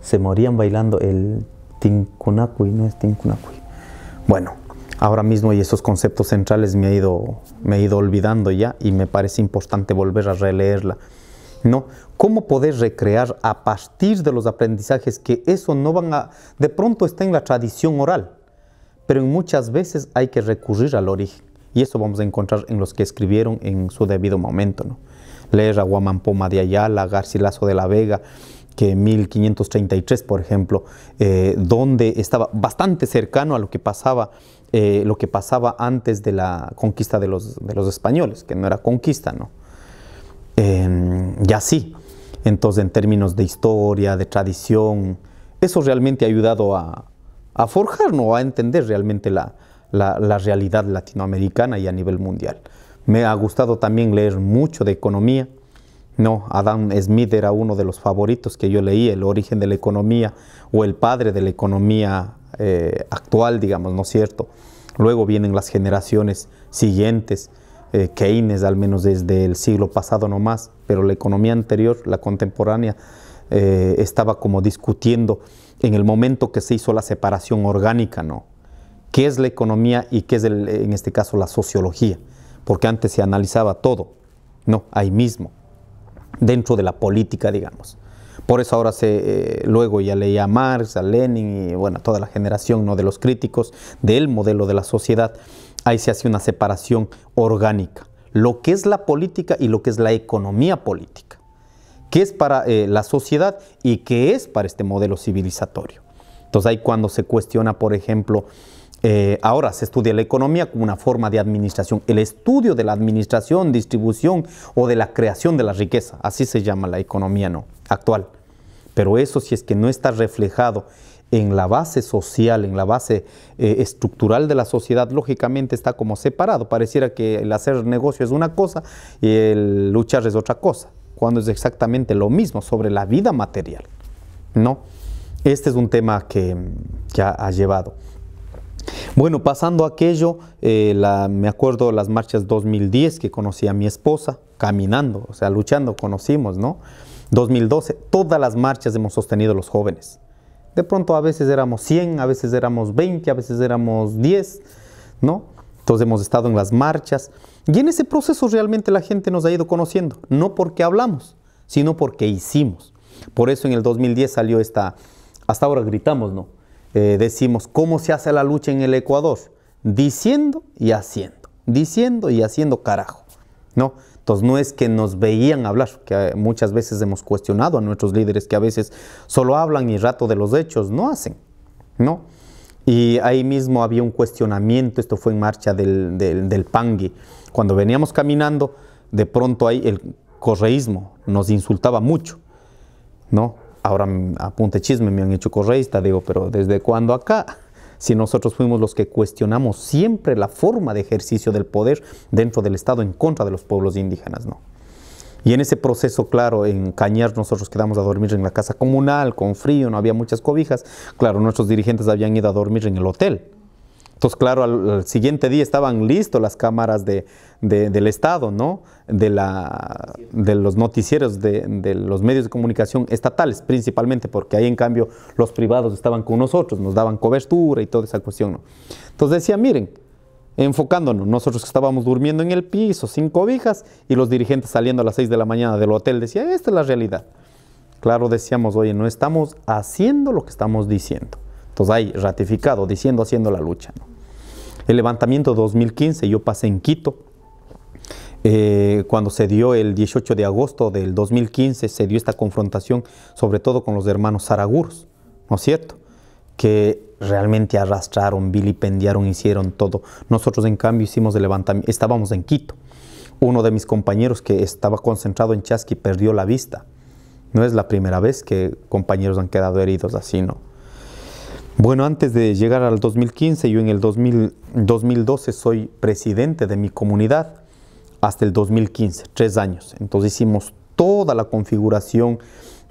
Se morían bailando el Tincunacui, no es Tincunacui? Bueno, ahora mismo y esos conceptos centrales me he ido, me ido olvidando ya y me parece importante volver a releerla. ¿no? ¿Cómo poder recrear a partir de los aprendizajes que eso no van a... De pronto está en la tradición oral, pero muchas veces hay que recurrir al origen. Y eso vamos a encontrar en los que escribieron en su debido momento. ¿no? Leer a Guamán Poma de Ayala, Garcilaso de la Vega, que en 1533, por ejemplo, eh, donde estaba bastante cercano a lo que pasaba eh, lo que pasaba antes de la conquista de los, españoles, que no era conquista, ¿no? Eh, em, ya sí. Entonces, en términos de historia, de tradición, eso realmente ha ayudado a, forjar, ¿no? A entender realmente la, la, realidad latinoamericana y a nivel mundial. Me ha gustado también leer mucho de economía. No, Adam Smith era uno de los favoritos que yo leí, El origen de la economía o El padre de la economía eh, actual, digamos, ¿no es cierto? Luego vienen las generaciones siguientes, eh, Keynes al menos desde el siglo pasado nomás, pero la economía anterior, la contemporánea, eh, estaba como discutiendo en el momento que se hizo la separación orgánica, ¿no? ¿Qué es la economía y qué es, en este caso, la sociología? Porque antes se analizaba todo, ¿no? Ahí mismo, dentro de la política, digamos. Por eso ahora se, eh, luego ya leía a Marx, a Lenin y bueno, toda la generación ¿no? de los críticos del modelo de la sociedad. Ahí se hace una separación orgánica. Lo que es la política y lo que es la economía política. ¿Qué es para eh, la sociedad y qué es para este modelo civilizatorio? Entonces ahí cuando se cuestiona, por ejemplo, eh, ahora se estudia la economía como una forma de administración, el estudio de la administración, distribución o de la creación de la riqueza, así se llama la economía ¿no? actual. Pero eso si es que no está reflejado en la base social, en la base eh, estructural de la sociedad, lógicamente está como separado. Pareciera que el hacer negocio es una cosa y el luchar es otra cosa, cuando es exactamente lo mismo sobre la vida material. No, este es un tema que, mm, ya ha, llevado. Bueno, pasando aquello, eh, me acuerdo las marchas 2010 que conocí a mi esposa, caminando, o sea, luchando, conocimos, ¿no? 2012, todas las marchas hemos sostenido los jóvenes. De pronto a veces éramos 100, a veces éramos 20, a veces éramos 10, ¿no? Entonces hemos estado en las marchas. Y en ese proceso realmente la gente nos ha ido conociendo, no porque hablamos, sino porque hicimos. Por eso en el 2010 salió esta, hasta ahora gritamos, ¿no? Eh, decimos, ¿cómo se hace la lucha en el Ecuador? Diciendo y haciendo, diciendo y haciendo carajo, ¿no? Entonces no es que nos veían hablar, que muchas veces hemos cuestionado a nuestros líderes que a veces solo hablan y rato de los hechos, no hacen, ¿no? Y ahí mismo había un cuestionamiento, esto fue en marcha del, del, Pangui. Cuando veníamos caminando, de pronto ahí el correísmo nos insultaba mucho, ¿no? Ahora mm, apunte chisme, me han hecho correísta, digo, pero ¿desde cuándo acá? si nosotros fuimos los que cuestionamos siempre la forma de ejercicio del poder dentro del Estado en contra de los pueblos indígenas, ¿no? Y en ese proceso, claro, en Cañar nosotros quedamos a dormir en la casa comunal, con frío, no había muchas cobijas. Claro, nuestros dirigentes habían ido a dormir en el hotel. Entonces, claro, al, siguiente día estaban listos las cámaras del Estado, ¿no? De, los noticieros de, los medios de comunicación estatales, principalmente, porque ahí en cambio los privados estaban con nosotros, nos daban cobertura y toda esa cuestión, ¿no? Entonces decían, miren, enfocándonos, nosotros que estábamos durmiendo en el piso, sin cobijas, y los dirigentes saliendo a las seis de la mañana del hotel, decía, esta es la realidad. Claro, decíamos, oye, no estamos haciendo lo que estamos diciendo. Entonces ahí, ratificado, diciendo, haciendo la lucha, ¿no? El levantamiento 2015, yo pasé en Quito. Eh, cuando se dio el 18 de agosto del 2015, se dio esta confrontación, sobre todo con los hermanos Zaraguros, ¿no es cierto? Que realmente arrastraron, vilipendiaron, hicieron todo. Nosotros, en cambio, hicimos el levantamiento, estábamos en Quito. Uno de mis compañeros que estaba concentrado en Chasqui perdió la vista. No es la primera vez que compañeros han quedado heridos así, ¿no? Bueno, antes de llegar al 2015, yo en el 2012 soy presidente de mi comunidad hasta el 2015, tres años. Entonces hicimos toda la configuración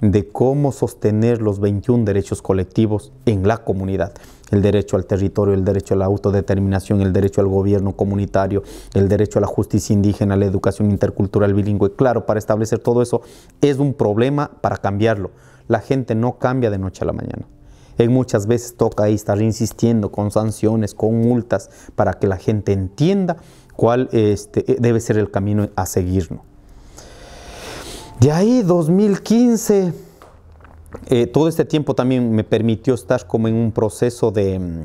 de cómo sostener los 21 derechos colectivos en la comunidad. El derecho al territorio, el derecho a la autodeterminación, el derecho al gobierno comunitario, el derecho a la justicia indígena, la educación intercultural bilingüe. Claro, para establecer todo eso es un problema para cambiarlo. La gente no cambia de noche a la mañana. En muchas veces toca ahí estar insistiendo con sanciones, con multas, para que la gente entienda cuál este, eh, debe ser el camino a seguirnos. De ahí 2015, eh, todo este tiempo también me permitió estar como en un proceso de, mm,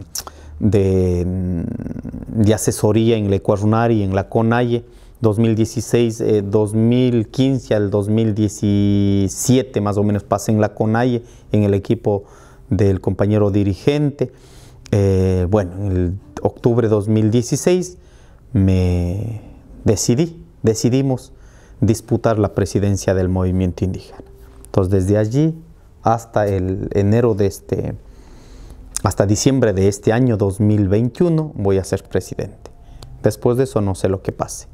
mm, de, asesoría en la y en la CONAIE, 2016, 2015 al 2017 más o menos pasé en la CONAIE, en el equipo del compañero dirigente. Eh, bueno, en octubre de 2016 me decidí, decidimos disputar la presidencia del movimiento indígena. Entonces, desde allí hasta el enero de este, hasta diciembre de este año 2021 voy a ser presidente. Después de eso no sé lo que pase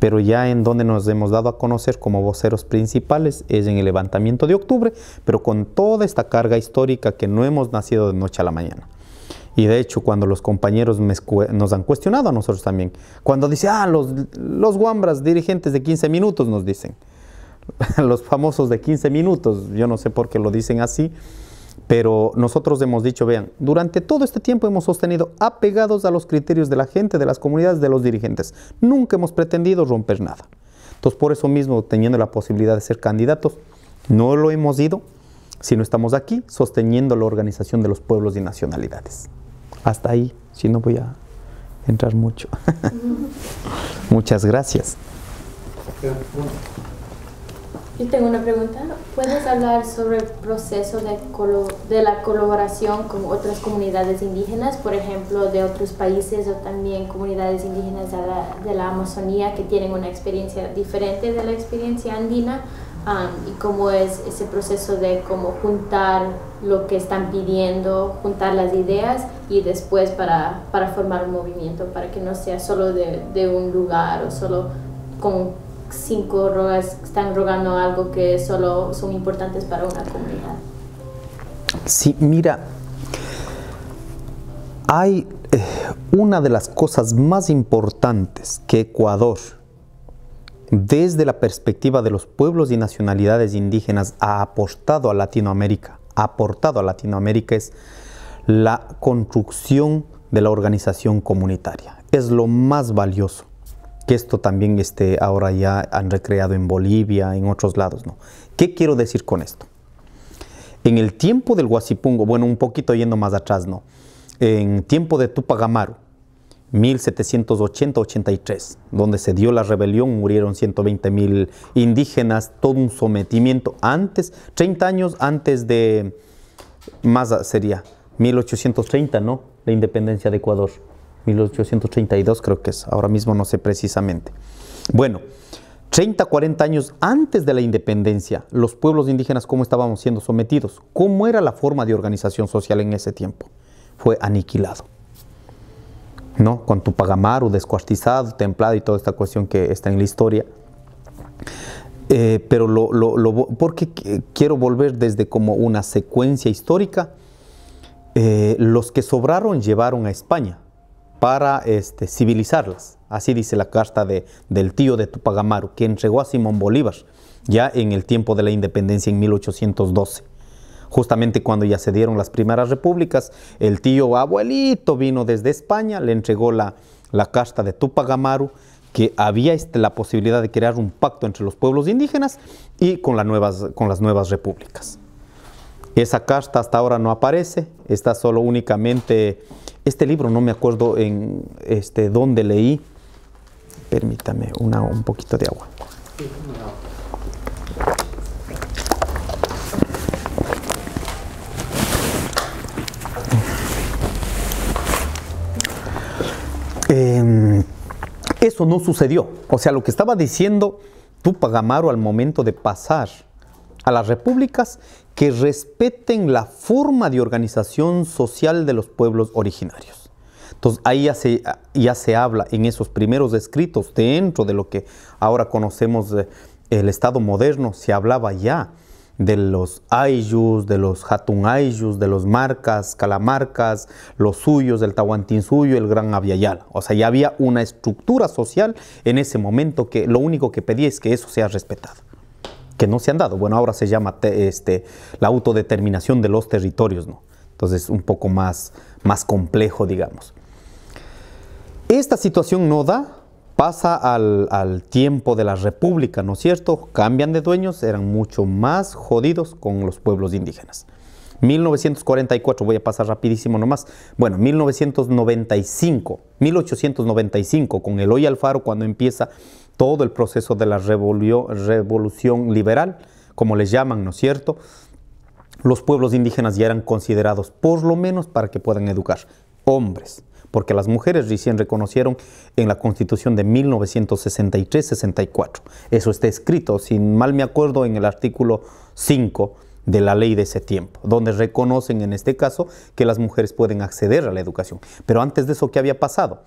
pero ya en donde nos hemos dado a conocer como voceros principales es en el levantamiento de octubre, pero con toda esta carga histórica que no hemos nacido de noche a la mañana. Y de hecho, cuando los compañeros nos han cuestionado a nosotros también, cuando dice, ah, los, los guambras dirigentes de 15 minutos nos dicen, los famosos de 15 minutos, yo no sé por qué lo dicen así, pero nosotros hemos dicho, vean, durante todo este tiempo hemos sostenido apegados a los criterios de la gente, de las comunidades, de los dirigentes. Nunca hemos pretendido romper nada. Entonces, por eso mismo, teniendo la posibilidad de ser candidatos, no lo hemos ido, sino estamos aquí sosteniendo la organización de los pueblos y nacionalidades. Hasta ahí, si no voy a entrar mucho. Muchas gracias. Yo tengo una pregunta. ¿Puedes hablar sobre el proceso de, de, la colaboración con otras comunidades indígenas, por ejemplo, de otros países o también comunidades indígenas de la, de la Amazonía que tienen una experiencia diferente de la experiencia andina? Um, y cómo es ese proceso de cómo juntar lo que están pidiendo, juntar las ideas y después para, para formar un movimiento, para que no sea solo de, de un lugar o solo con cinco rogas están rogando algo que solo son importantes para una comunidad. Sí, mira, hay eh, una de las cosas más importantes que Ecuador, desde la perspectiva de los pueblos y nacionalidades indígenas, ha aportado a Latinoamérica, ha aportado a Latinoamérica es la construcción de la organización comunitaria. Es lo más valioso que esto también este, ahora ya han recreado en Bolivia, en otros lados. ¿no? ¿Qué quiero decir con esto? En el tiempo del Huasipungo, bueno, un poquito yendo más atrás, ¿no? En tiempo de Tupac Amaru, 1780-83, donde se dio la rebelión, murieron 120 mil indígenas, todo un sometimiento antes, 30 años antes de, más sería, 1830, ¿no? La independencia de Ecuador. 1832 creo que es, ahora mismo no sé precisamente. Bueno, 30, 40 años antes de la independencia, los pueblos indígenas, ¿cómo estábamos siendo sometidos? ¿Cómo era la forma de organización social en ese tiempo? Fue aniquilado. ¿No? Con Tupagamaru, descuartizado, templado y toda esta cuestión que está en la historia. Eh, pero lo, lo, lo, porque quiero volver desde como una secuencia histórica, eh, los que sobraron llevaron a España, para este, civilizarlas. Así dice la carta de, del tío de Tupagamaru, Amaru, que entregó a Simón Bolívar ya en el tiempo de la independencia en 1812. Justamente cuando ya se dieron las primeras repúblicas, el tío abuelito vino desde España, le entregó la, la carta de Tupagamaru, que había este, la posibilidad de crear un pacto entre los pueblos indígenas y con, con las nuevas repúblicas. Esa carta hasta ahora no aparece, está solo únicamente este libro no me acuerdo en este, dónde leí. Permítame un poquito de agua. Em, eso no sucedió. O sea, lo que estaba diciendo Tupac Amaro al momento de pasar a las repúblicas que respeten la forma de organización social de los pueblos originarios. Entonces ahí ya se, habla en esos primeros escritos, dentro de lo que ahora conocemos el Estado moderno, se hablaba ya de los ayus, de los hatun ayllus, de los marcas, calamarcas, los suyos, del tahuantín el gran aviayala. O sea, ya había una estructura social en ese momento que lo único que pedía es que eso sea respetado que no se han dado. Bueno, ahora se llama este, la autodeterminación de los territorios, ¿no? Entonces, un poco más, más complejo, digamos. Esta situación no da, pasa al, al, tiempo de la república, ¿no es cierto? Cambian de dueños, eran mucho más jodidos con los pueblos indígenas. 1944, voy a pasar rapidísimo nomás. Bueno, 1995, 1895, con el Eloy Alfaro, cuando empieza todo el proceso de la revolución liberal, como les llaman, ¿no es cierto? Los pueblos indígenas ya eran considerados, por lo menos para que puedan educar, hombres, porque las mujeres recién reconocieron en la constitución de 1963-64. Eso está escrito, si mal me acuerdo, en el artículo 5 de la ley de ese tiempo, donde reconocen en este caso que las mujeres pueden acceder a la educación. Pero antes de eso, ¿qué había pasado?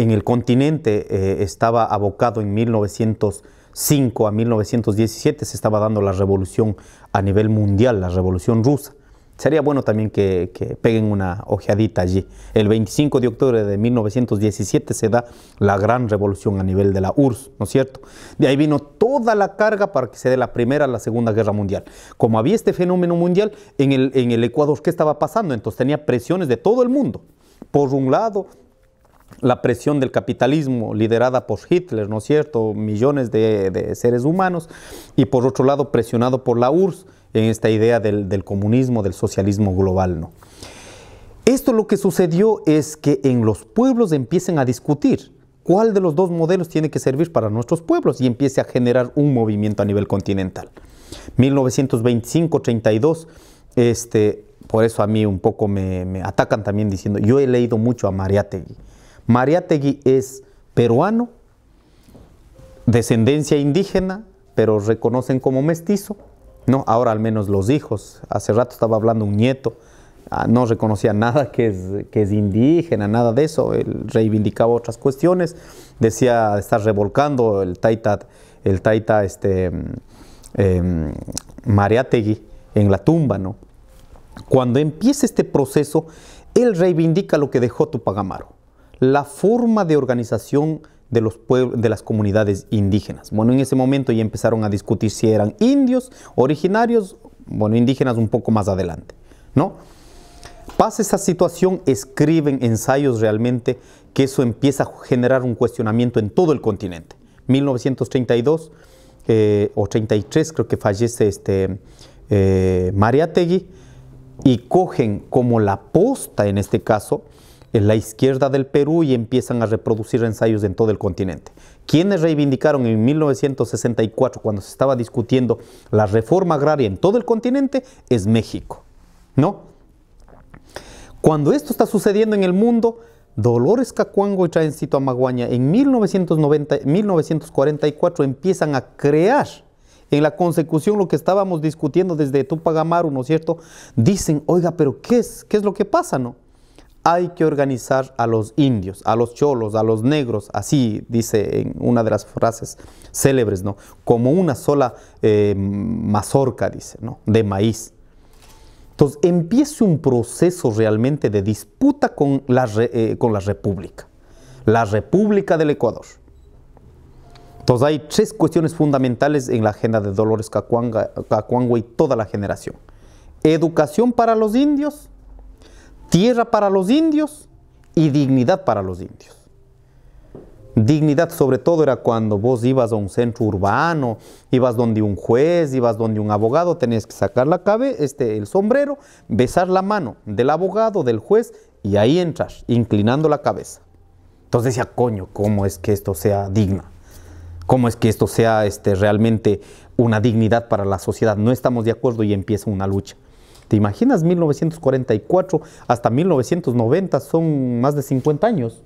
en el continente eh, estaba abocado en 1905 a 1917, se estaba dando la revolución a nivel mundial, la revolución rusa. Sería bueno también que, peguen una ojeadita allí. El 25 de octubre de 1917 se da la gran revolución a nivel de la URSS, ¿no es cierto? De ahí vino toda la carga para que se dé la Primera, la Segunda Guerra Mundial. Como había este fenómeno mundial, en el, en el Ecuador, ¿qué estaba pasando? Entonces tenía presiones de todo el mundo. Por un lado, la presión del capitalismo liderada por Hitler, ¿no es cierto? Millones de, seres humanos y por otro lado presionado por la URSS en esta idea del, comunismo, del socialismo global, ¿no? Esto lo que sucedió es que en los pueblos empiecen a discutir cuál de los dos modelos tiene que servir para nuestros pueblos y empiece a generar un movimiento a nivel continental. 1925-32, este, por eso a mí un poco me, me, atacan también diciendo, yo he leído mucho a Mariátegui Mariategui es peruano, descendencia indígena, pero reconocen como mestizo, ¿no? Ahora al menos los hijos. Hace rato estaba hablando un nieto, ah, no reconocía nada que es, que es indígena, nada de eso. Él reivindicaba otras cuestiones, decía estar revolcando el taita, el este, mm, em, Mariategui en la tumba, ¿no? Cuando empieza este proceso, él reivindica lo que dejó Tupac la forma de organización de, los de las comunidades indígenas. Bueno, en ese momento ya empezaron a discutir si eran indios originarios, bueno, indígenas un poco más adelante, ¿no? Pasa esa situación, escriben ensayos realmente que eso empieza a generar un cuestionamiento en todo el continente. 1932 eh, o 33 creo que fallece este eh, Mariategui y cogen como la posta en este caso en la izquierda del Perú y empiezan a reproducir ensayos en todo el continente. Quienes reivindicaron en 1964, cuando se estaba discutiendo la reforma agraria en todo el continente, es México. ¿No? Cuando esto está sucediendo en el mundo, Dolores Cacuango y Chaencito Amaguaña en 1990, 1944 empiezan a crear en la consecución lo que estábamos discutiendo desde Tupac Amaru, ¿no es cierto? Dicen, oiga, pero ¿qué es? ¿Qué es lo que pasa, no? hay que organizar a los indios, a los cholos, a los negros, así dice en una de las frases célebres, ¿no? Como una sola eh, mazorca, dice, ¿no? De maíz. Entonces empiece un proceso realmente de disputa con la, eh, con la República, la República del Ecuador. Entonces hay tres cuestiones fundamentales en la agenda de Dolores Cacuanga, y toda la generación. Educación para los indios, tierra para los indios y dignidad para los indios. Dignidad sobre todo era cuando vos ibas a un centro urbano, ibas donde un juez, ibas donde un abogado, tenías que sacar la cabeza, este, el sombrero, besar la mano del abogado, del juez y ahí entrar, inclinando la cabeza. Entonces decía, coño, ¿cómo es que esto sea digna? ¿Cómo es que esto sea este, realmente una dignidad para la sociedad? No estamos de acuerdo y empieza una lucha. ¿Te imaginas 1944 hasta 1990? Son más de 50 años.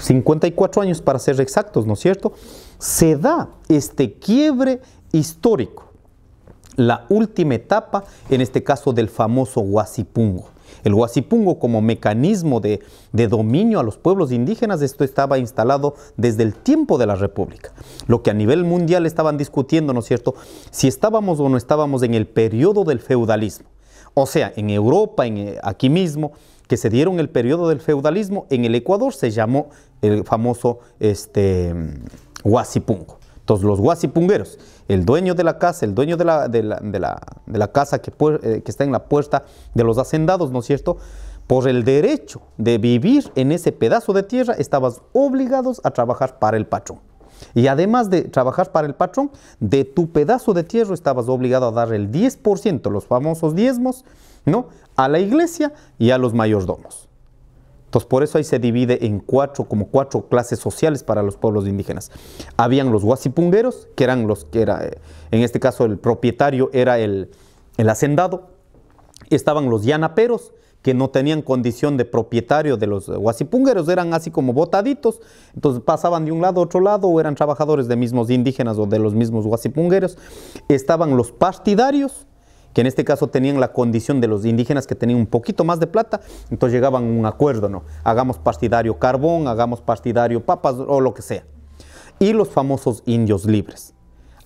54 años para ser exactos, ¿no es cierto? Se da este quiebre histórico, la última etapa, en este caso del famoso Huasipungo. El huasipungo como mecanismo de, dominio a los pueblos indígenas, esto estaba instalado desde el tiempo de la República. Lo que a nivel mundial estaban discutiendo, ¿no es cierto?, si estábamos o no estábamos en el periodo del feudalismo. O sea, en Europa, en, eh, aquí mismo, que se dieron el periodo del feudalismo, en el Ecuador se llamó el famoso este, mm, huasipungo. Entonces, los huasipungueros el dueño de la casa, el dueño de la, de la, casa eh, que, está en la puerta de los hacendados, ¿no es cierto? Por el derecho de vivir en ese pedazo de tierra, estabas obligados a trabajar para el patrón. Y además de trabajar para el patrón, de tu pedazo de tierra estabas obligado a dar el 10%, los famosos diezmos, ¿no? A la iglesia y a los mayordomos. Entonces, por eso ahí se divide en cuatro, como cuatro clases sociales para los pueblos indígenas. Habían los guasipungueros, que eran los que era, eh, en este caso el propietario era el, hacendado. Estaban los llanaperos, que no tenían condición de propietario de los guasipungueros, eran así como botaditos, entonces pasaban de un lado a otro lado o eran trabajadores de mismos indígenas o de los mismos guasipungueros. Estaban los partidarios, que en este caso tenían la condición de los indígenas que tenían un poquito más de plata, entonces llegaban a un acuerdo, ¿no? Hagamos partidario carbón, hagamos partidario papas o lo que sea. Y los famosos indios libres.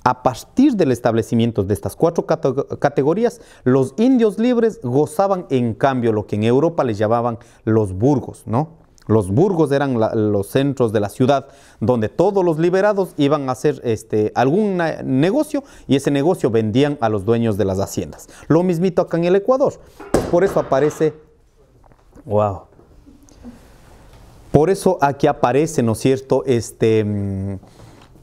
A partir del establecimiento de estas cuatro categorías, los indios libres gozaban en cambio lo que en Europa les llamaban los burgos, ¿no? Los burgos eran los centros de la ciudad donde todos los liberados iban a hacer este, algún negocio y ese negocio vendían a los dueños de las haciendas. Lo mismito acá en el Ecuador. Por eso aparece, wow, por eso aquí aparece, ¿no es cierto?, este, mm,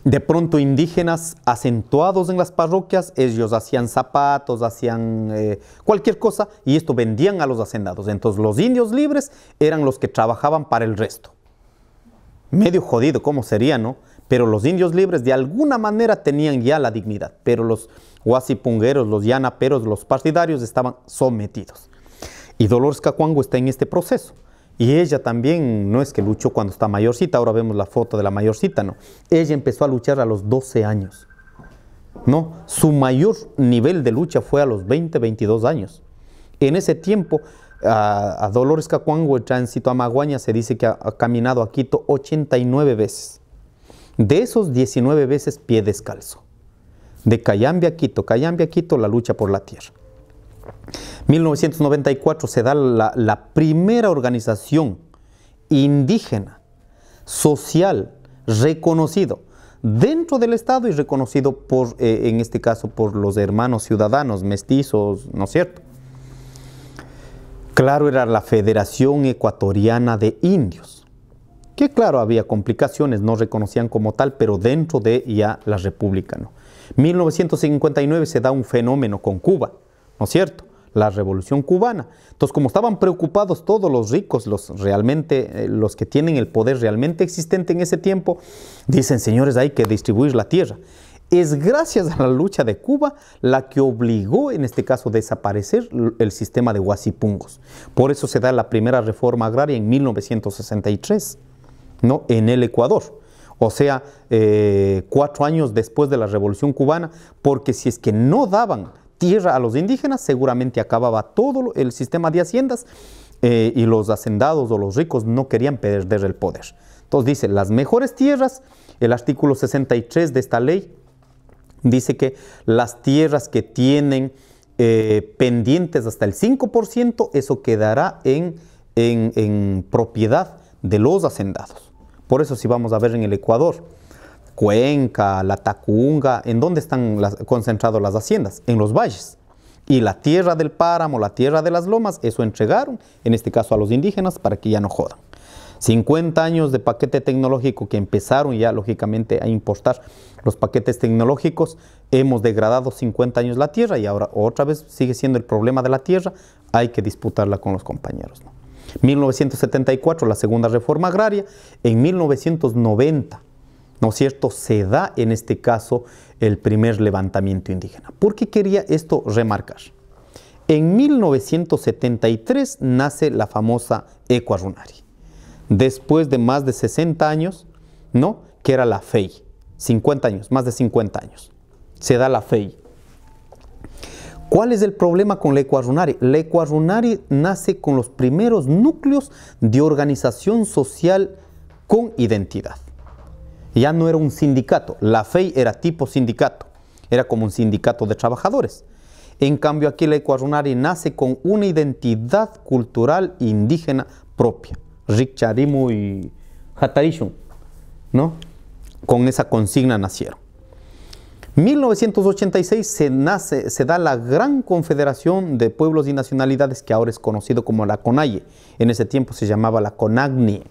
de pronto indígenas acentuados en las parroquias, ellos hacían zapatos, hacían eh, cualquier cosa y esto vendían a los hacendados. Entonces los indios libres eran los que trabajaban para el resto. Medio jodido, ¿cómo sería, no? Pero los indios libres de alguna manera tenían ya la dignidad, pero los huasipungueros, los yanaperos, los partidarios estaban sometidos. Y Dolores Cacuango está en este proceso. Y ella también no es que luchó cuando está mayorcita, ahora vemos la foto de la mayorcita, no. Ella empezó a luchar a los 12 años. No, su mayor nivel de lucha fue a los 20, 22 años. En ese tiempo, a, Dolores Cacuango, el tránsito a Maguaña, se dice que ha, caminado a Quito 89 veces. De esos 19 veces, pie descalzo. De Cayambe a Quito, Cayambe a Quito, la lucha por la tierra. 1994 se da la, primera organización indígena, social, reconocido dentro del Estado y reconocido por, eh, en este caso, por los hermanos ciudadanos, mestizos, ¿no es cierto? Claro, era la Federación Ecuatoriana de Indios, que claro, había complicaciones, no reconocían como tal, pero dentro de ya la República, ¿no? 1959 se da un fenómeno con Cuba ¿no es cierto? La revolución cubana. Entonces, como estaban preocupados todos los ricos, los realmente, eh, los que tienen el poder realmente existente en ese tiempo, dicen, señores, hay que distribuir la tierra. Es gracias a la lucha de Cuba la que obligó, en este caso, a desaparecer el sistema de huasipungos. Por eso se da la primera reforma agraria en 1963, ¿no? en el Ecuador. O sea, eh, cuatro años después de la Revolución Cubana, porque si es que no daban tierra a los indígenas, seguramente acababa todo el sistema de haciendas eh, y los hacendados o los ricos no querían perder el poder. Entonces dice, las mejores tierras, el artículo 63 de esta ley dice que las tierras que tienen eh, pendientes hasta el 5%, eso quedará en, en propiedad de los hacendados. Por eso si vamos a ver en el Ecuador, Cuenca, la Tacunga, ¿en dónde están concentradas las haciendas? En los valles. Y la tierra del páramo, la tierra de las lomas, eso entregaron, en este caso a los indígenas, para que ya no jodan. 50 años de paquete tecnológico que empezaron ya lógicamente a importar los paquetes tecnológicos, hemos degradado 50 años la tierra y ahora otra vez sigue siendo el problema de la tierra, hay que disputarla con los compañeros. 1974 la segunda reforma agraria, en 1990 ¿no es cierto? Se da en este caso el primer levantamiento indígena. ¿Por qué quería esto remarcar? En 1973 nace la famosa Ecuarunari, después de más de 60 años, ¿no? Que era la FEI, 50 años, más de 50 años. Se da la FEI. ¿Cuál es el problema con la Ecuarunari? La Ecuarunari nace con los primeros núcleos de organización social con identidad ya no era un sindicato, la FEI era tipo sindicato, era como un sindicato de trabajadores. En cambio aquí la Ecuarunari nace con una identidad cultural indígena propia, Rikcharimu y Hatarishun, ¿no? Con esa consigna nacieron. 1986 se, nace, se da la gran confederación de pueblos y nacionalidades que ahora es conocido como la CONAIE. En ese tiempo se llamaba la CONAGNI.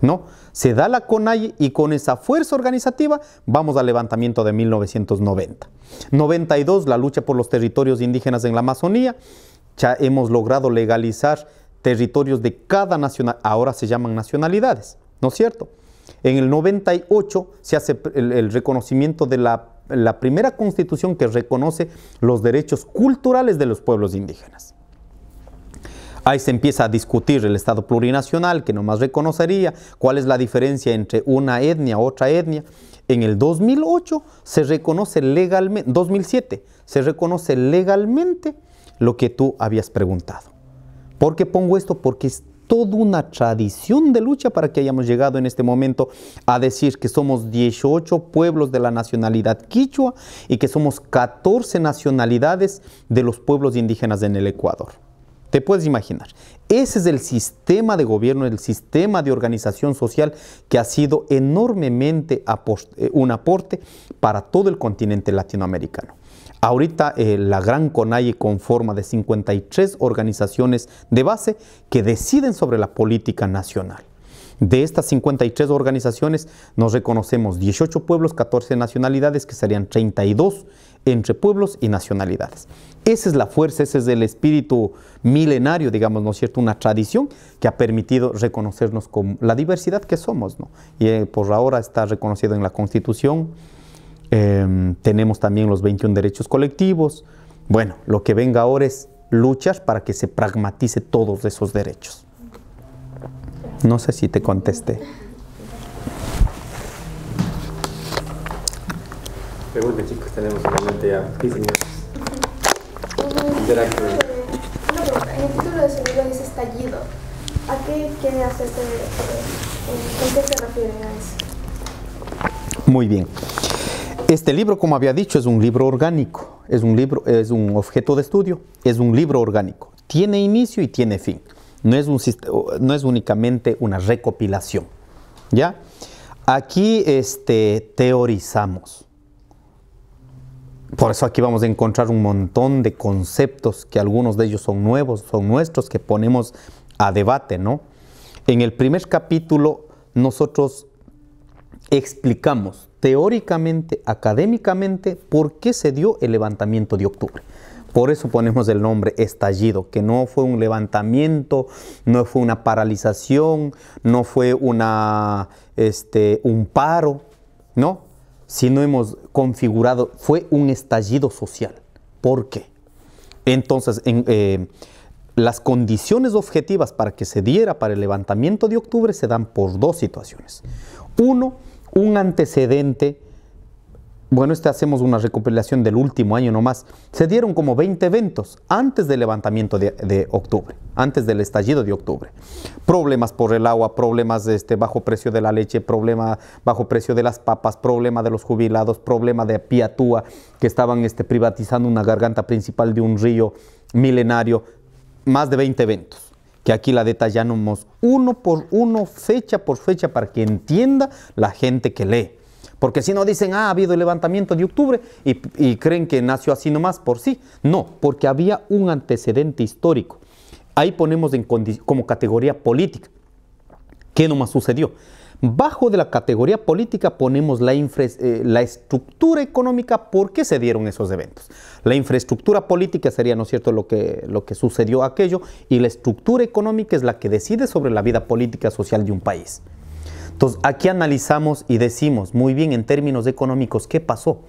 No, se da la CONAI y con esa fuerza organizativa vamos al levantamiento de 1990. 92, la lucha por los territorios indígenas en la Amazonía. Ya hemos logrado legalizar territorios de cada nacional, ahora se llaman nacionalidades, ¿no es cierto? En el 98 se hace el, reconocimiento de la primera constitución que reconoce los derechos culturales de los pueblos indígenas. Ahí se empieza a discutir el Estado plurinacional, que nomás reconocería cuál es la diferencia entre una etnia, otra etnia. En el 2008 se reconoce legalmente, 2007 se reconoce legalmente lo que tú habías preguntado. ¿Por qué pongo esto? Porque es toda una tradición de lucha para que hayamos llegado en este momento a decir que somos 18 pueblos de la nacionalidad quichua y que somos 14 nacionalidades de los pueblos indígenas en el Ecuador. Te puedes imaginar. Ese es el sistema de gobierno, el sistema de organización social que ha sido enormemente eh, un aporte para todo el continente latinoamericano. Ahorita eh, la Gran CONAIE conforma de 53 organizaciones de base que deciden sobre la política nacional. De estas 53 organizaciones nos reconocemos 18 pueblos, 14 nacionalidades, que serían 32 entre pueblos y nacionalidades. Esa es la fuerza, ese es el espíritu milenario, digamos, ¿no es cierto? Una tradición que ha permitido reconocernos como la diversidad que somos, ¿no? Y eh, por ahora está reconocido en la Constitución. Em, tenemos también los 21 derechos colectivos. Bueno, lo que venga ahora es luchar para que se pragmatice todos esos derechos. No sé si te contesté. Pregunta chicos, tenemos solamente ya 15 en el título de su libro dice estallido. ¿A qué quiere hacerse, este, eh, qué se refiere a eso? Muy bien. Este libro, como había dicho, es un libro orgánico, es un libro, es un objeto de estudio, es un libro orgánico. Tiene inicio y tiene fin. No es, un, no es únicamente una recopilación. ¿Ya? Aquí este, teorizamos. Por eso aquí vamos a encontrar un montón de conceptos que algunos de ellos son nuevos, son nuestros, que ponemos a debate, ¿no? En el primer capítulo nosotros explicamos teóricamente, académicamente, por qué se dio el levantamiento de octubre. Por eso ponemos el nombre estallido, que no fue un levantamiento, no fue una paralización, no fue una, este, un paro, ¿no? si no hemos configurado, fue un estallido social. ¿Por qué? Entonces, eh, las condiciones objetivas para que se diera para el levantamiento de octubre se dan por dos situaciones. Uno, un antecedente bueno, este hacemos una recopilación del último año nomás. Se dieron como 20 eventos antes del levantamiento de, octubre, antes del estallido de octubre. Problemas por el agua, problemas de este bajo precio de la leche, problema bajo precio de las papas, problema de los jubilados, problema de Piatúa, que estaban este, privatizando una garganta principal de un río milenario. Más de 20 eventos que aquí la detallamos uno por uno, fecha por fecha, para que entienda la gente que lee. Porque si no dicen, ah, ha habido el levantamiento de octubre y, creen que nació así nomás por sí. No, porque había un antecedente histórico. Ahí ponemos como categoría política. ¿Qué nomás sucedió? Bajo de la categoría política ponemos eh, la, estructura económica, ¿por qué se dieron esos eventos? La infraestructura política sería, ¿no es cierto?, lo que, lo que sucedió aquello, y la estructura económica es la que decide sobre la vida política social de un país. Entonces, aquí analizamos y decimos, muy bien, en términos económicos, ¿qué pasó?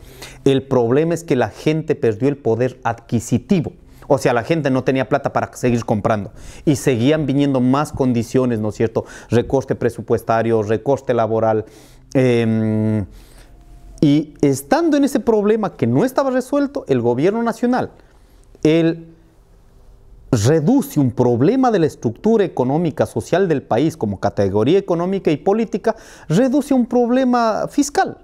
El problema es que la gente perdió el poder adquisitivo. O sea, la gente no tenía plata para seguir comprando y seguían viniendo más condiciones, ¿no es cierto? recorte presupuestario, recorte laboral. Em, y estando en ese problema que no estaba resuelto, el gobierno nacional, el reduce un problema de la estructura económica social del país como categoría económica y política, reduce un problema fiscal.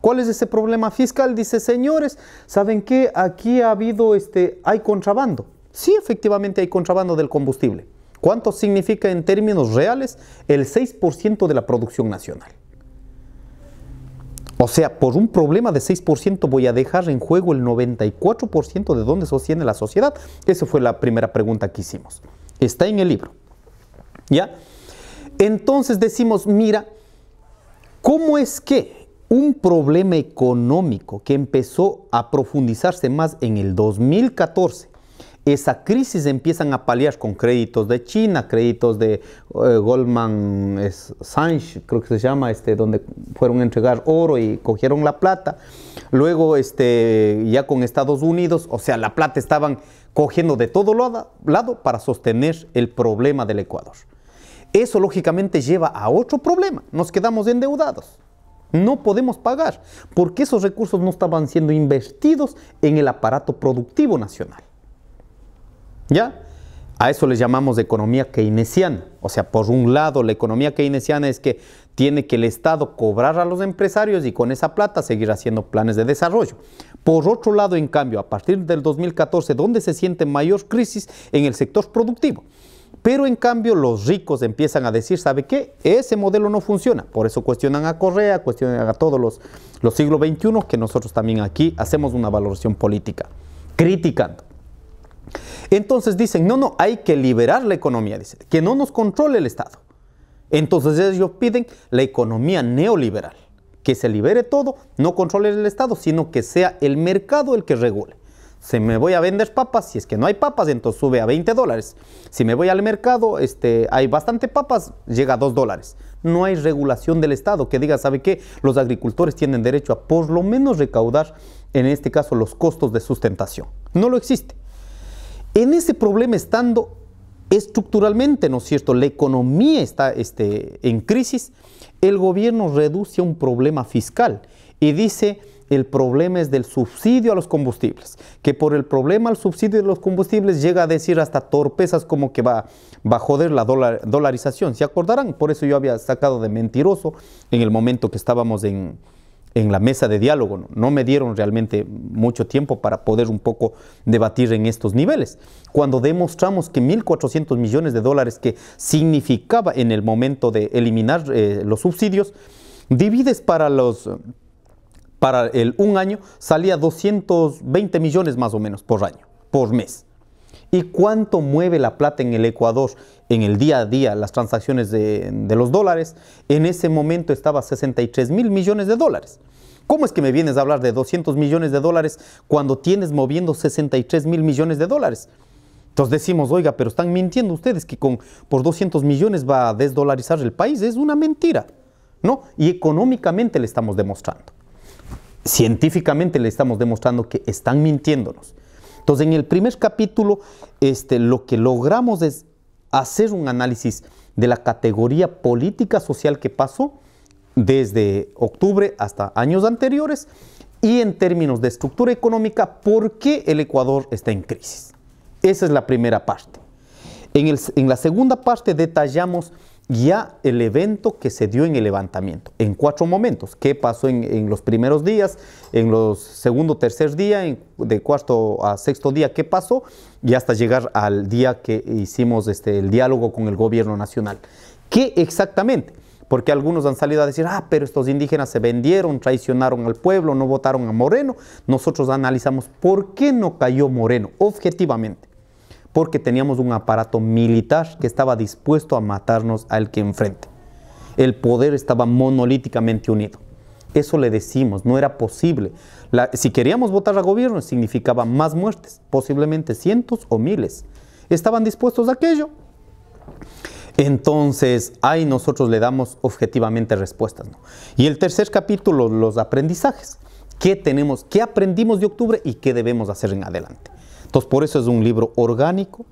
¿Cuál es ese problema fiscal? Dice, señores, ¿saben qué? Aquí ha habido, este, hay contrabando. Sí, efectivamente hay contrabando del combustible. ¿Cuánto significa en términos reales? El 6% de la producción nacional. O sea, por un problema de 6% voy a dejar en juego el 94% de dónde sostiene la sociedad. Esa fue la primera pregunta que hicimos. Está en el libro. ¿Ya? Entonces decimos, mira, ¿cómo es que un problema económico que empezó a profundizarse más en el 2014 esa crisis empiezan a paliar con créditos de China, créditos de eh, Goldman Sachs, creo que se llama, este, donde fueron a entregar oro y cogieron la plata. Luego, este, ya con Estados Unidos, o sea, la plata estaban cogiendo de todo lado para sostener el problema del Ecuador. Eso lógicamente lleva a otro problema, nos quedamos endeudados. No podemos pagar porque esos recursos no estaban siendo invertidos en el aparato productivo nacional. ¿Ya? A eso les llamamos economía keynesiana. O sea, por un lado, la economía keynesiana es que tiene que el Estado cobrar a los empresarios y con esa plata seguir haciendo planes de desarrollo. Por otro lado, en cambio, a partir del 2014, donde se siente mayor crisis en el sector productivo. Pero en cambio los ricos empiezan a decir, ¿sabe qué? Ese modelo no funciona. Por eso cuestionan a Correa, cuestionan a todos los, los siglos XXI, que nosotros también aquí hacemos una valoración política, criticando. Entonces dicen, no, no, hay que liberar la economía, dice, que no nos controle el Estado. Entonces ellos piden la economía neoliberal, que se libere todo, no controle el Estado, sino que sea el mercado el que regule. Si me voy a vender papas, si es que no hay papas, entonces sube a 20 dólares. Si me voy al mercado, este, hay bastante papas, llega a 2 dólares. No hay regulación del Estado que diga, ¿sabe qué? Los agricultores tienen derecho a por lo menos recaudar, en este caso, los costos de sustentación. No lo existe. En ese problema estando estructuralmente, ¿no es cierto?, la economía está este, en crisis, el gobierno reduce a un problema fiscal y dice, el problema es del subsidio a los combustibles, que por el problema al subsidio de los combustibles llega a decir hasta torpezas como que va, va a joder la dolarización, ¿se acordarán? Por eso yo había sacado de mentiroso en el momento que estábamos en, en la mesa de diálogo. No, me dieron realmente mucho tiempo para poder un poco debatir en estos niveles. Cuando demostramos que 1.400 millones de dólares que significaba en el momento de eliminar eh, los subsidios, divides para los para el un año salía 220 millones más o menos por año, por mes. ¿Y cuánto mueve la plata en el Ecuador en el día a día las transacciones de, de los dólares, en ese momento estaba 63 mil millones de dólares. ¿Cómo es que me vienes a hablar de 200 millones de dólares cuando tienes moviendo 63 mil millones de dólares? Entonces decimos, oiga, pero están mintiendo ustedes que con, por 200 millones va a desdolarizar el país. Es una mentira, ¿no? Y económicamente le estamos demostrando. Científicamente le estamos demostrando que están mintiéndonos. Entonces, en el primer capítulo, este, lo que logramos es hacer un análisis de la categoría política social que pasó desde octubre hasta años anteriores y en términos de estructura económica, por qué el Ecuador está en crisis. Esa es la primera parte. En, en la segunda parte detallamos ya el evento que se dio en el levantamiento, en cuatro momentos. ¿Qué pasó en, los primeros días, en los segundo, tercer día, de cuarto a sexto día? ¿Qué pasó? Y hasta llegar al día que hicimos este, el diálogo con el gobierno nacional. ¿Qué exactamente? Porque algunos han salido a decir, ah, pero estos indígenas se vendieron, traicionaron al pueblo, no votaron a Moreno. Nosotros analizamos por qué no cayó Moreno, objetivamente porque teníamos un aparato militar que estaba dispuesto a matarnos al que enfrente. El poder estaba monolíticamente unido. Eso le decimos, no era posible. si queríamos votar a gobierno significaba más muertes, posiblemente cientos o miles. Estaban dispuestos a aquello. Entonces, ahí nosotros le damos objetivamente respuestas. Y el tercer capítulo, los aprendizajes. ¿Qué tenemos? ¿Qué aprendimos de octubre y qué debemos hacer en adelante? Entonces, por eso es un libro orgánico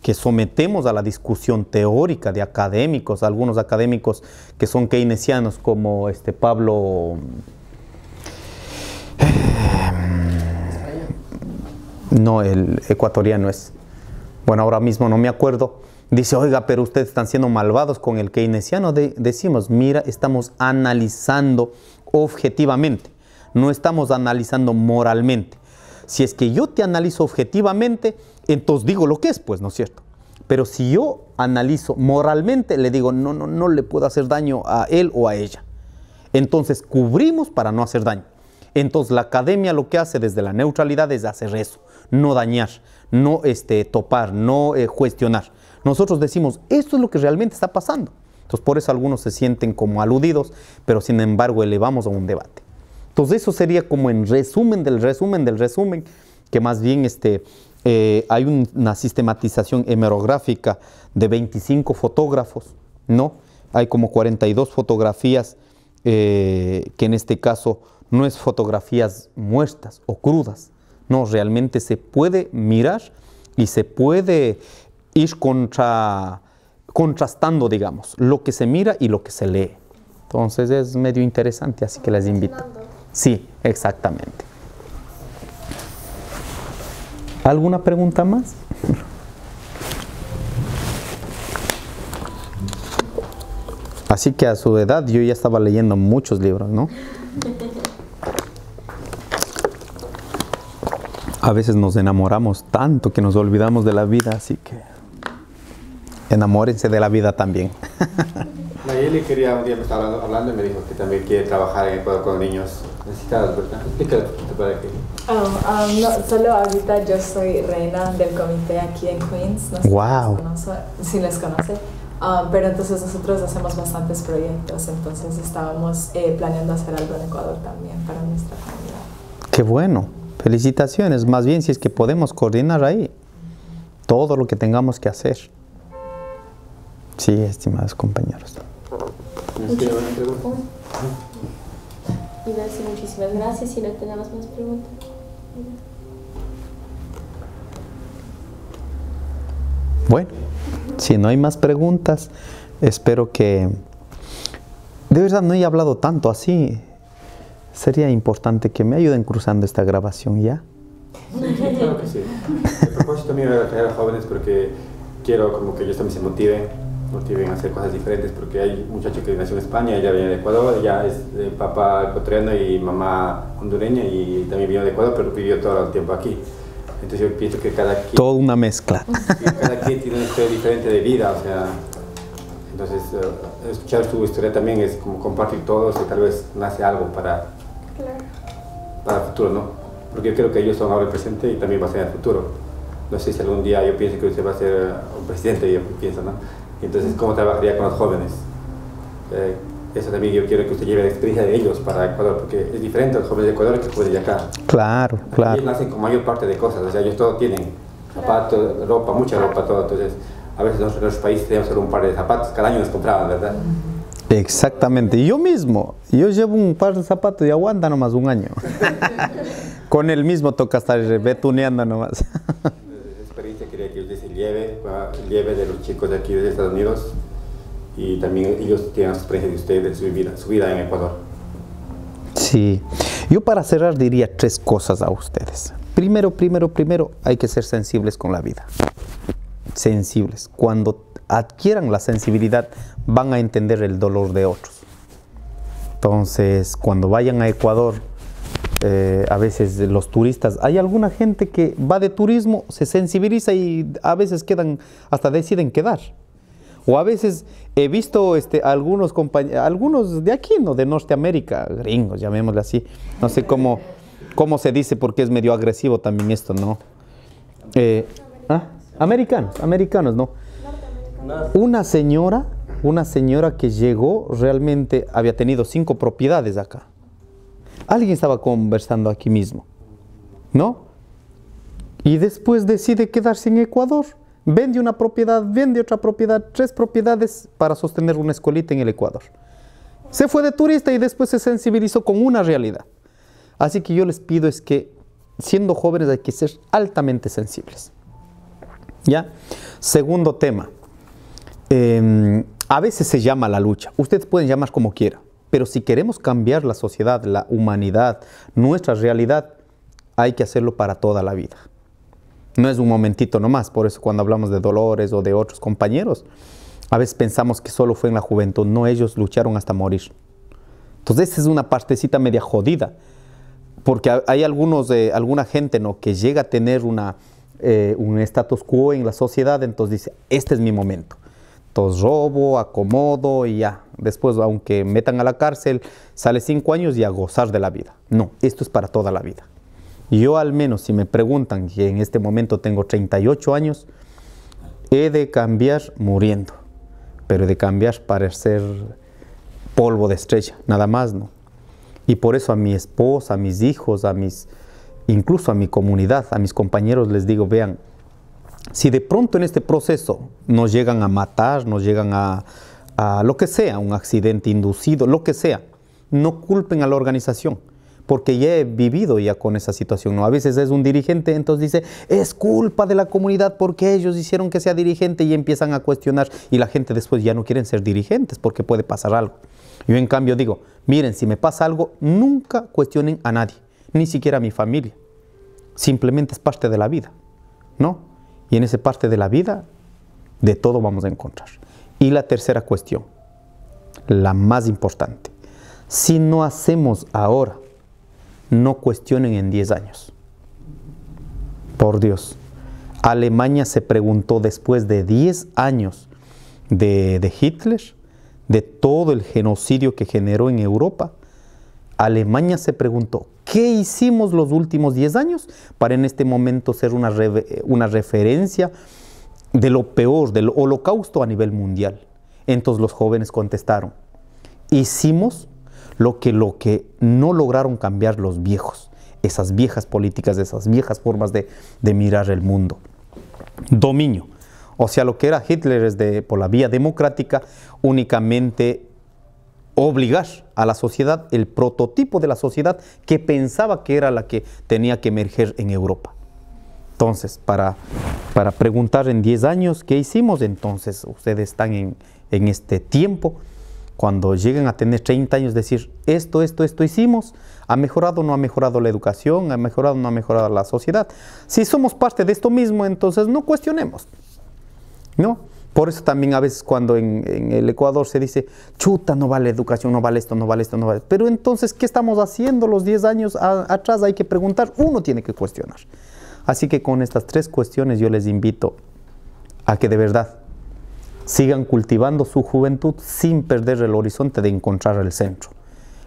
que sometemos a la discusión teórica de académicos, algunos académicos que son keynesianos como este Pablo eh, no, el ecuatoriano es. Bueno, ahora mismo no me acuerdo. Dice, oiga, pero ustedes están siendo malvados con el keynesiano. decimos, mira, estamos analizando objetivamente, no estamos analizando moralmente si es que yo te analizo objetivamente, entonces digo lo que es, pues, ¿no es cierto? Pero si yo analizo moralmente, le digo, no, no, no le puedo hacer daño a él o a ella. Entonces cubrimos para no hacer daño. Entonces la academia lo que hace desde la neutralidad es hacer eso, no dañar, no este, topar, no eh, cuestionar. Nosotros decimos, esto es lo que realmente está pasando. Entonces por eso algunos se sienten como aludidos, pero sin embargo elevamos a un debate. Entonces eso sería como en resumen del resumen del resumen, que más bien este, eh, hay una sistematización hemerográfica de 25 fotógrafos, ¿no? Hay como 42 fotografías eh, que en este caso no es fotografías muertas o crudas, no, realmente se puede mirar y se puede ir contrastando, digamos, lo que se mira y lo que se lee. Entonces es medio interesante, así que les invito. Sí, exactamente. ¿Alguna pregunta más? Así que a su edad yo ya estaba leyendo muchos libros, ¿no? A veces nos enamoramos tanto que nos olvidamos de la vida, así que enamórense de la vida también. le quería, un día me estaba hablando, y me dijo que también quiere trabajar en Ecuador con niños necesitados, ¿verdad? Explícale para qué. Oh, um, um, no, solo ahorita yo soy reina del comité aquí en Queens. No sé wow. Si les conoce. Si les conoce. Um, pero entonces nosotros hacemos bastantes proyectos, entonces estábamos eh, planeando hacer algo en Ecuador también para nuestra comunidad. Qué bueno, felicitaciones. Más bien si es que podemos coordinar ahí todo lo que tengamos que hacer. Sí, estimados compañeros gracias Si no tenemos más preguntas. Bueno, si no hay más preguntas, espero que... De verdad, no he hablado tanto así. Sería importante que me ayuden cruzando esta grabación ya. Sí, claro que sí. El propósito mío era traer a jóvenes porque quiero como que ellos también se motiven motiven a hacer cosas diferentes, porque hay muchachos que nació en España, ella viene de Ecuador, ella es papá ecuatoriano y mamá hondureña y también vino de Ecuador, pero vivió todo el tiempo aquí. Entonces yo pienso que cada quien... Toda una mezcla. Cada quien tiene una historia diferente de vida, o sea... Entonces, eh, escuchar su historia también es como compartir todos y tal vez nace algo para, claro. para el futuro, ¿no? Porque yo creo que ellos son ahora el presente y también va a ser el futuro. No sé si algún día yo pienso que usted va a ser un presidente, yo pienso, ¿no? Entonces, ¿cómo trabajaría con los jóvenes? Eh, eso también yo quiero que usted lleve la experiencia de ellos para Ecuador, porque es diferente a los jóvenes de Ecuador que los jóvenes de acá. Claro, claro. Ellos nacen con mayor parte de cosas, o sea, ellos todos tienen, zapatos, ropa, mucha ropa, todo. Entonces, a veces en los países teníamos solo un par de zapatos, cada año nos compraban, ¿verdad? Exactamente, Y yo mismo, yo llevo un par de zapatos y aguanta nomás un año. con el mismo toca estar betuneando nomás. Lleve lleve de los chicos de aquí de Estados Unidos y también ellos tienen la experiencia de ustedes, su vida, su vida en Ecuador. Sí, yo para cerrar diría tres cosas a ustedes. Primero, primero, primero, hay que ser sensibles con la vida. Sensibles. Cuando adquieran la sensibilidad, van a entender el dolor de otros. Entonces, cuando vayan a Ecuador, eh, a veces los turistas. Hay alguna gente que va de turismo, se sensibiliza y a veces quedan, hasta deciden quedar. O a veces he visto este, algunos compañeros, algunos de aquí, ¿no? De Norteamérica, gringos, llamémosle así. No sé cómo, cómo se dice porque es medio agresivo también esto, ¿no? Eh, ¿ah? Americanos, americanos, ¿no? Una señora, una señora que llegó realmente había tenido cinco propiedades acá Alguien estaba conversando aquí mismo, ¿no? Y después decide quedarse en Ecuador. Vende una propiedad, vende otra propiedad, tres propiedades para sostener una escuelita en el Ecuador. Se fue de turista y después se sensibilizó con una realidad. Así que yo les pido es que siendo jóvenes hay que ser altamente sensibles. ¿Ya? Segundo tema. Em, a veces se llama la lucha. Ustedes pueden llamar como quieran. Pero si queremos cambiar la sociedad, la humanidad, nuestra realidad, hay que hacerlo para toda la vida. No es un momentito nomás, por eso cuando hablamos de Dolores o de otros compañeros, a veces pensamos que solo fue en la juventud, no, ellos lucharon hasta morir. Entonces es una partecita media jodida, porque hay algunos, alguna gente ¿no? que llega a tener eh, un status quo en la sociedad, entonces dice, este es mi momento. Entonces robo, acomodo y ya, después, aunque metan a la cárcel, sale cinco años y a gozar de la vida. No, esto es para toda la vida. Yo al menos, si me preguntan, que en este momento tengo 38 años, he de cambiar muriendo, pero he de cambiar para ser polvo de estrella, nada más, ¿no? Y por eso a mi esposa, a mis hijos, a mis, incluso a mi comunidad, a mis compañeros les digo, vean, si de pronto en este proceso nos llegan a matar, nos llegan a, a lo que sea, un accidente inducido, lo que sea. No culpen a la organización, porque ya he vivido ya con esa situación. ¿no? A veces es un dirigente, entonces dice, es culpa de la comunidad porque ellos hicieron que sea dirigente y empiezan a cuestionar y la gente después ya no quieren ser dirigentes porque puede pasar algo. Yo en cambio digo, miren, si me pasa algo, nunca cuestionen a nadie, ni siquiera a mi familia. Simplemente es parte de la vida, ¿no? Y en esa parte de la vida, de todo vamos a encontrar. Y la tercera cuestión, la más importante. Si no hacemos ahora, no cuestionen en 10 años. Por Dios. Alemania se preguntó después de 10 años de, Hitler, de todo el genocidio que generó en Europa. Alemania se preguntó, ¿qué hicimos los últimos 10 años para en este momento ser una, una referencia? de lo peor, del holocausto a nivel mundial. Entonces los jóvenes contestaron, hicimos lo que, lo que no lograron cambiar los viejos, esas viejas políticas, esas viejas formas de, de mirar el mundo. Dominio. O sea, lo que era Hitler es de, por la vía democrática únicamente obligar a la sociedad, el prototipo de la sociedad que pensaba que era la que tenía que emerger en Europa. Entonces, para, preguntar en 10 años, ¿qué hicimos entonces? Ustedes están en, este tiempo, cuando lleguen a tener 30 años, decir, esto, esto, esto hicimos, ¿ha mejorado o no ha mejorado la educación? ¿Ha mejorado o no ha mejorado la sociedad? Si somos parte de esto mismo, entonces no cuestionemos, ¿no? Por eso también a veces cuando en, el Ecuador se dice, chuta, no vale educación, no vale esto, no vale esto, no vale. Pero entonces, ¿qué estamos haciendo los 10 años atrás? Hay que preguntar, uno tiene que cuestionar. Así que con estas tres cuestiones yo les invito a que de verdad sigan cultivando su juventud sin perder el horizonte de encontrar el centro.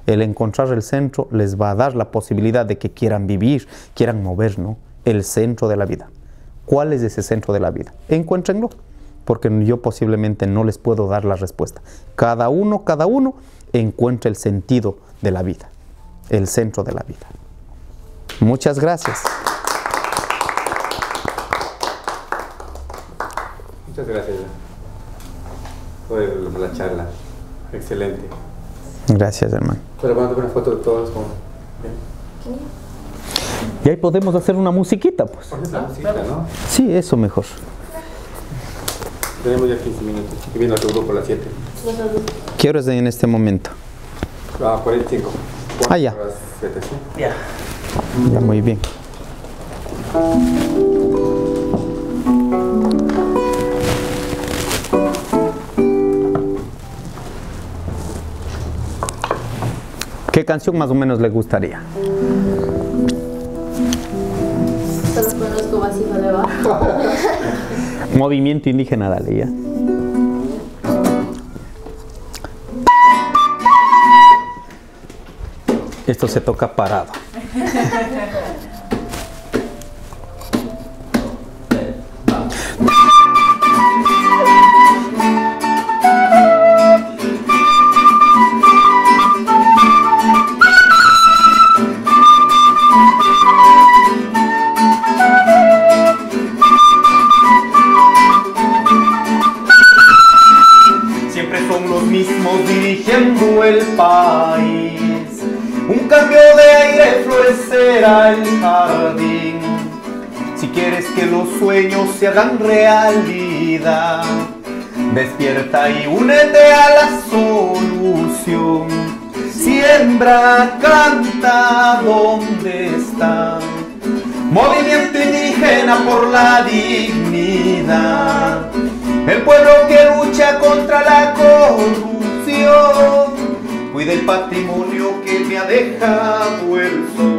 El encontrar el centro les va a dar la posibilidad de que quieran vivir, quieran movernos, El centro de la vida. ¿Cuál es ese centro de la vida? Encuéntrenlo, porque yo posiblemente no les puedo dar la respuesta. Cada uno, cada uno encuentra el sentido de la vida, el centro de la vida. Muchas gracias. gracias ¿eh? por la charla. Excelente. Gracias, hermano. Pero mando una foto de todos. Con... ¿Eh? Y ahí podemos hacer una musiquita, pues. La musiquita, ¿no? Sí, eso mejor. Tenemos ya 15 minutos. Y viene otro grupo a las 7. ¿Qué horas de en este momento? Ah, 45. Ah, ya. 7, ¿sí? Ya. Ya, muy bien. ¿Qué canción más o menos le gustaría? Movimiento indígena, dale ya. Esto se toca parado. cambio de aire florecerá el jardín. Si quieres que los sueños se hagan realidad, despierta y únete a la solución. Siembra, canta, ¿dónde está? Movimiento indígena por la dignidad. El pueblo que lucha contra la corrupción. Cuida el patrimonio me ha dejado el sol.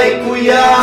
vai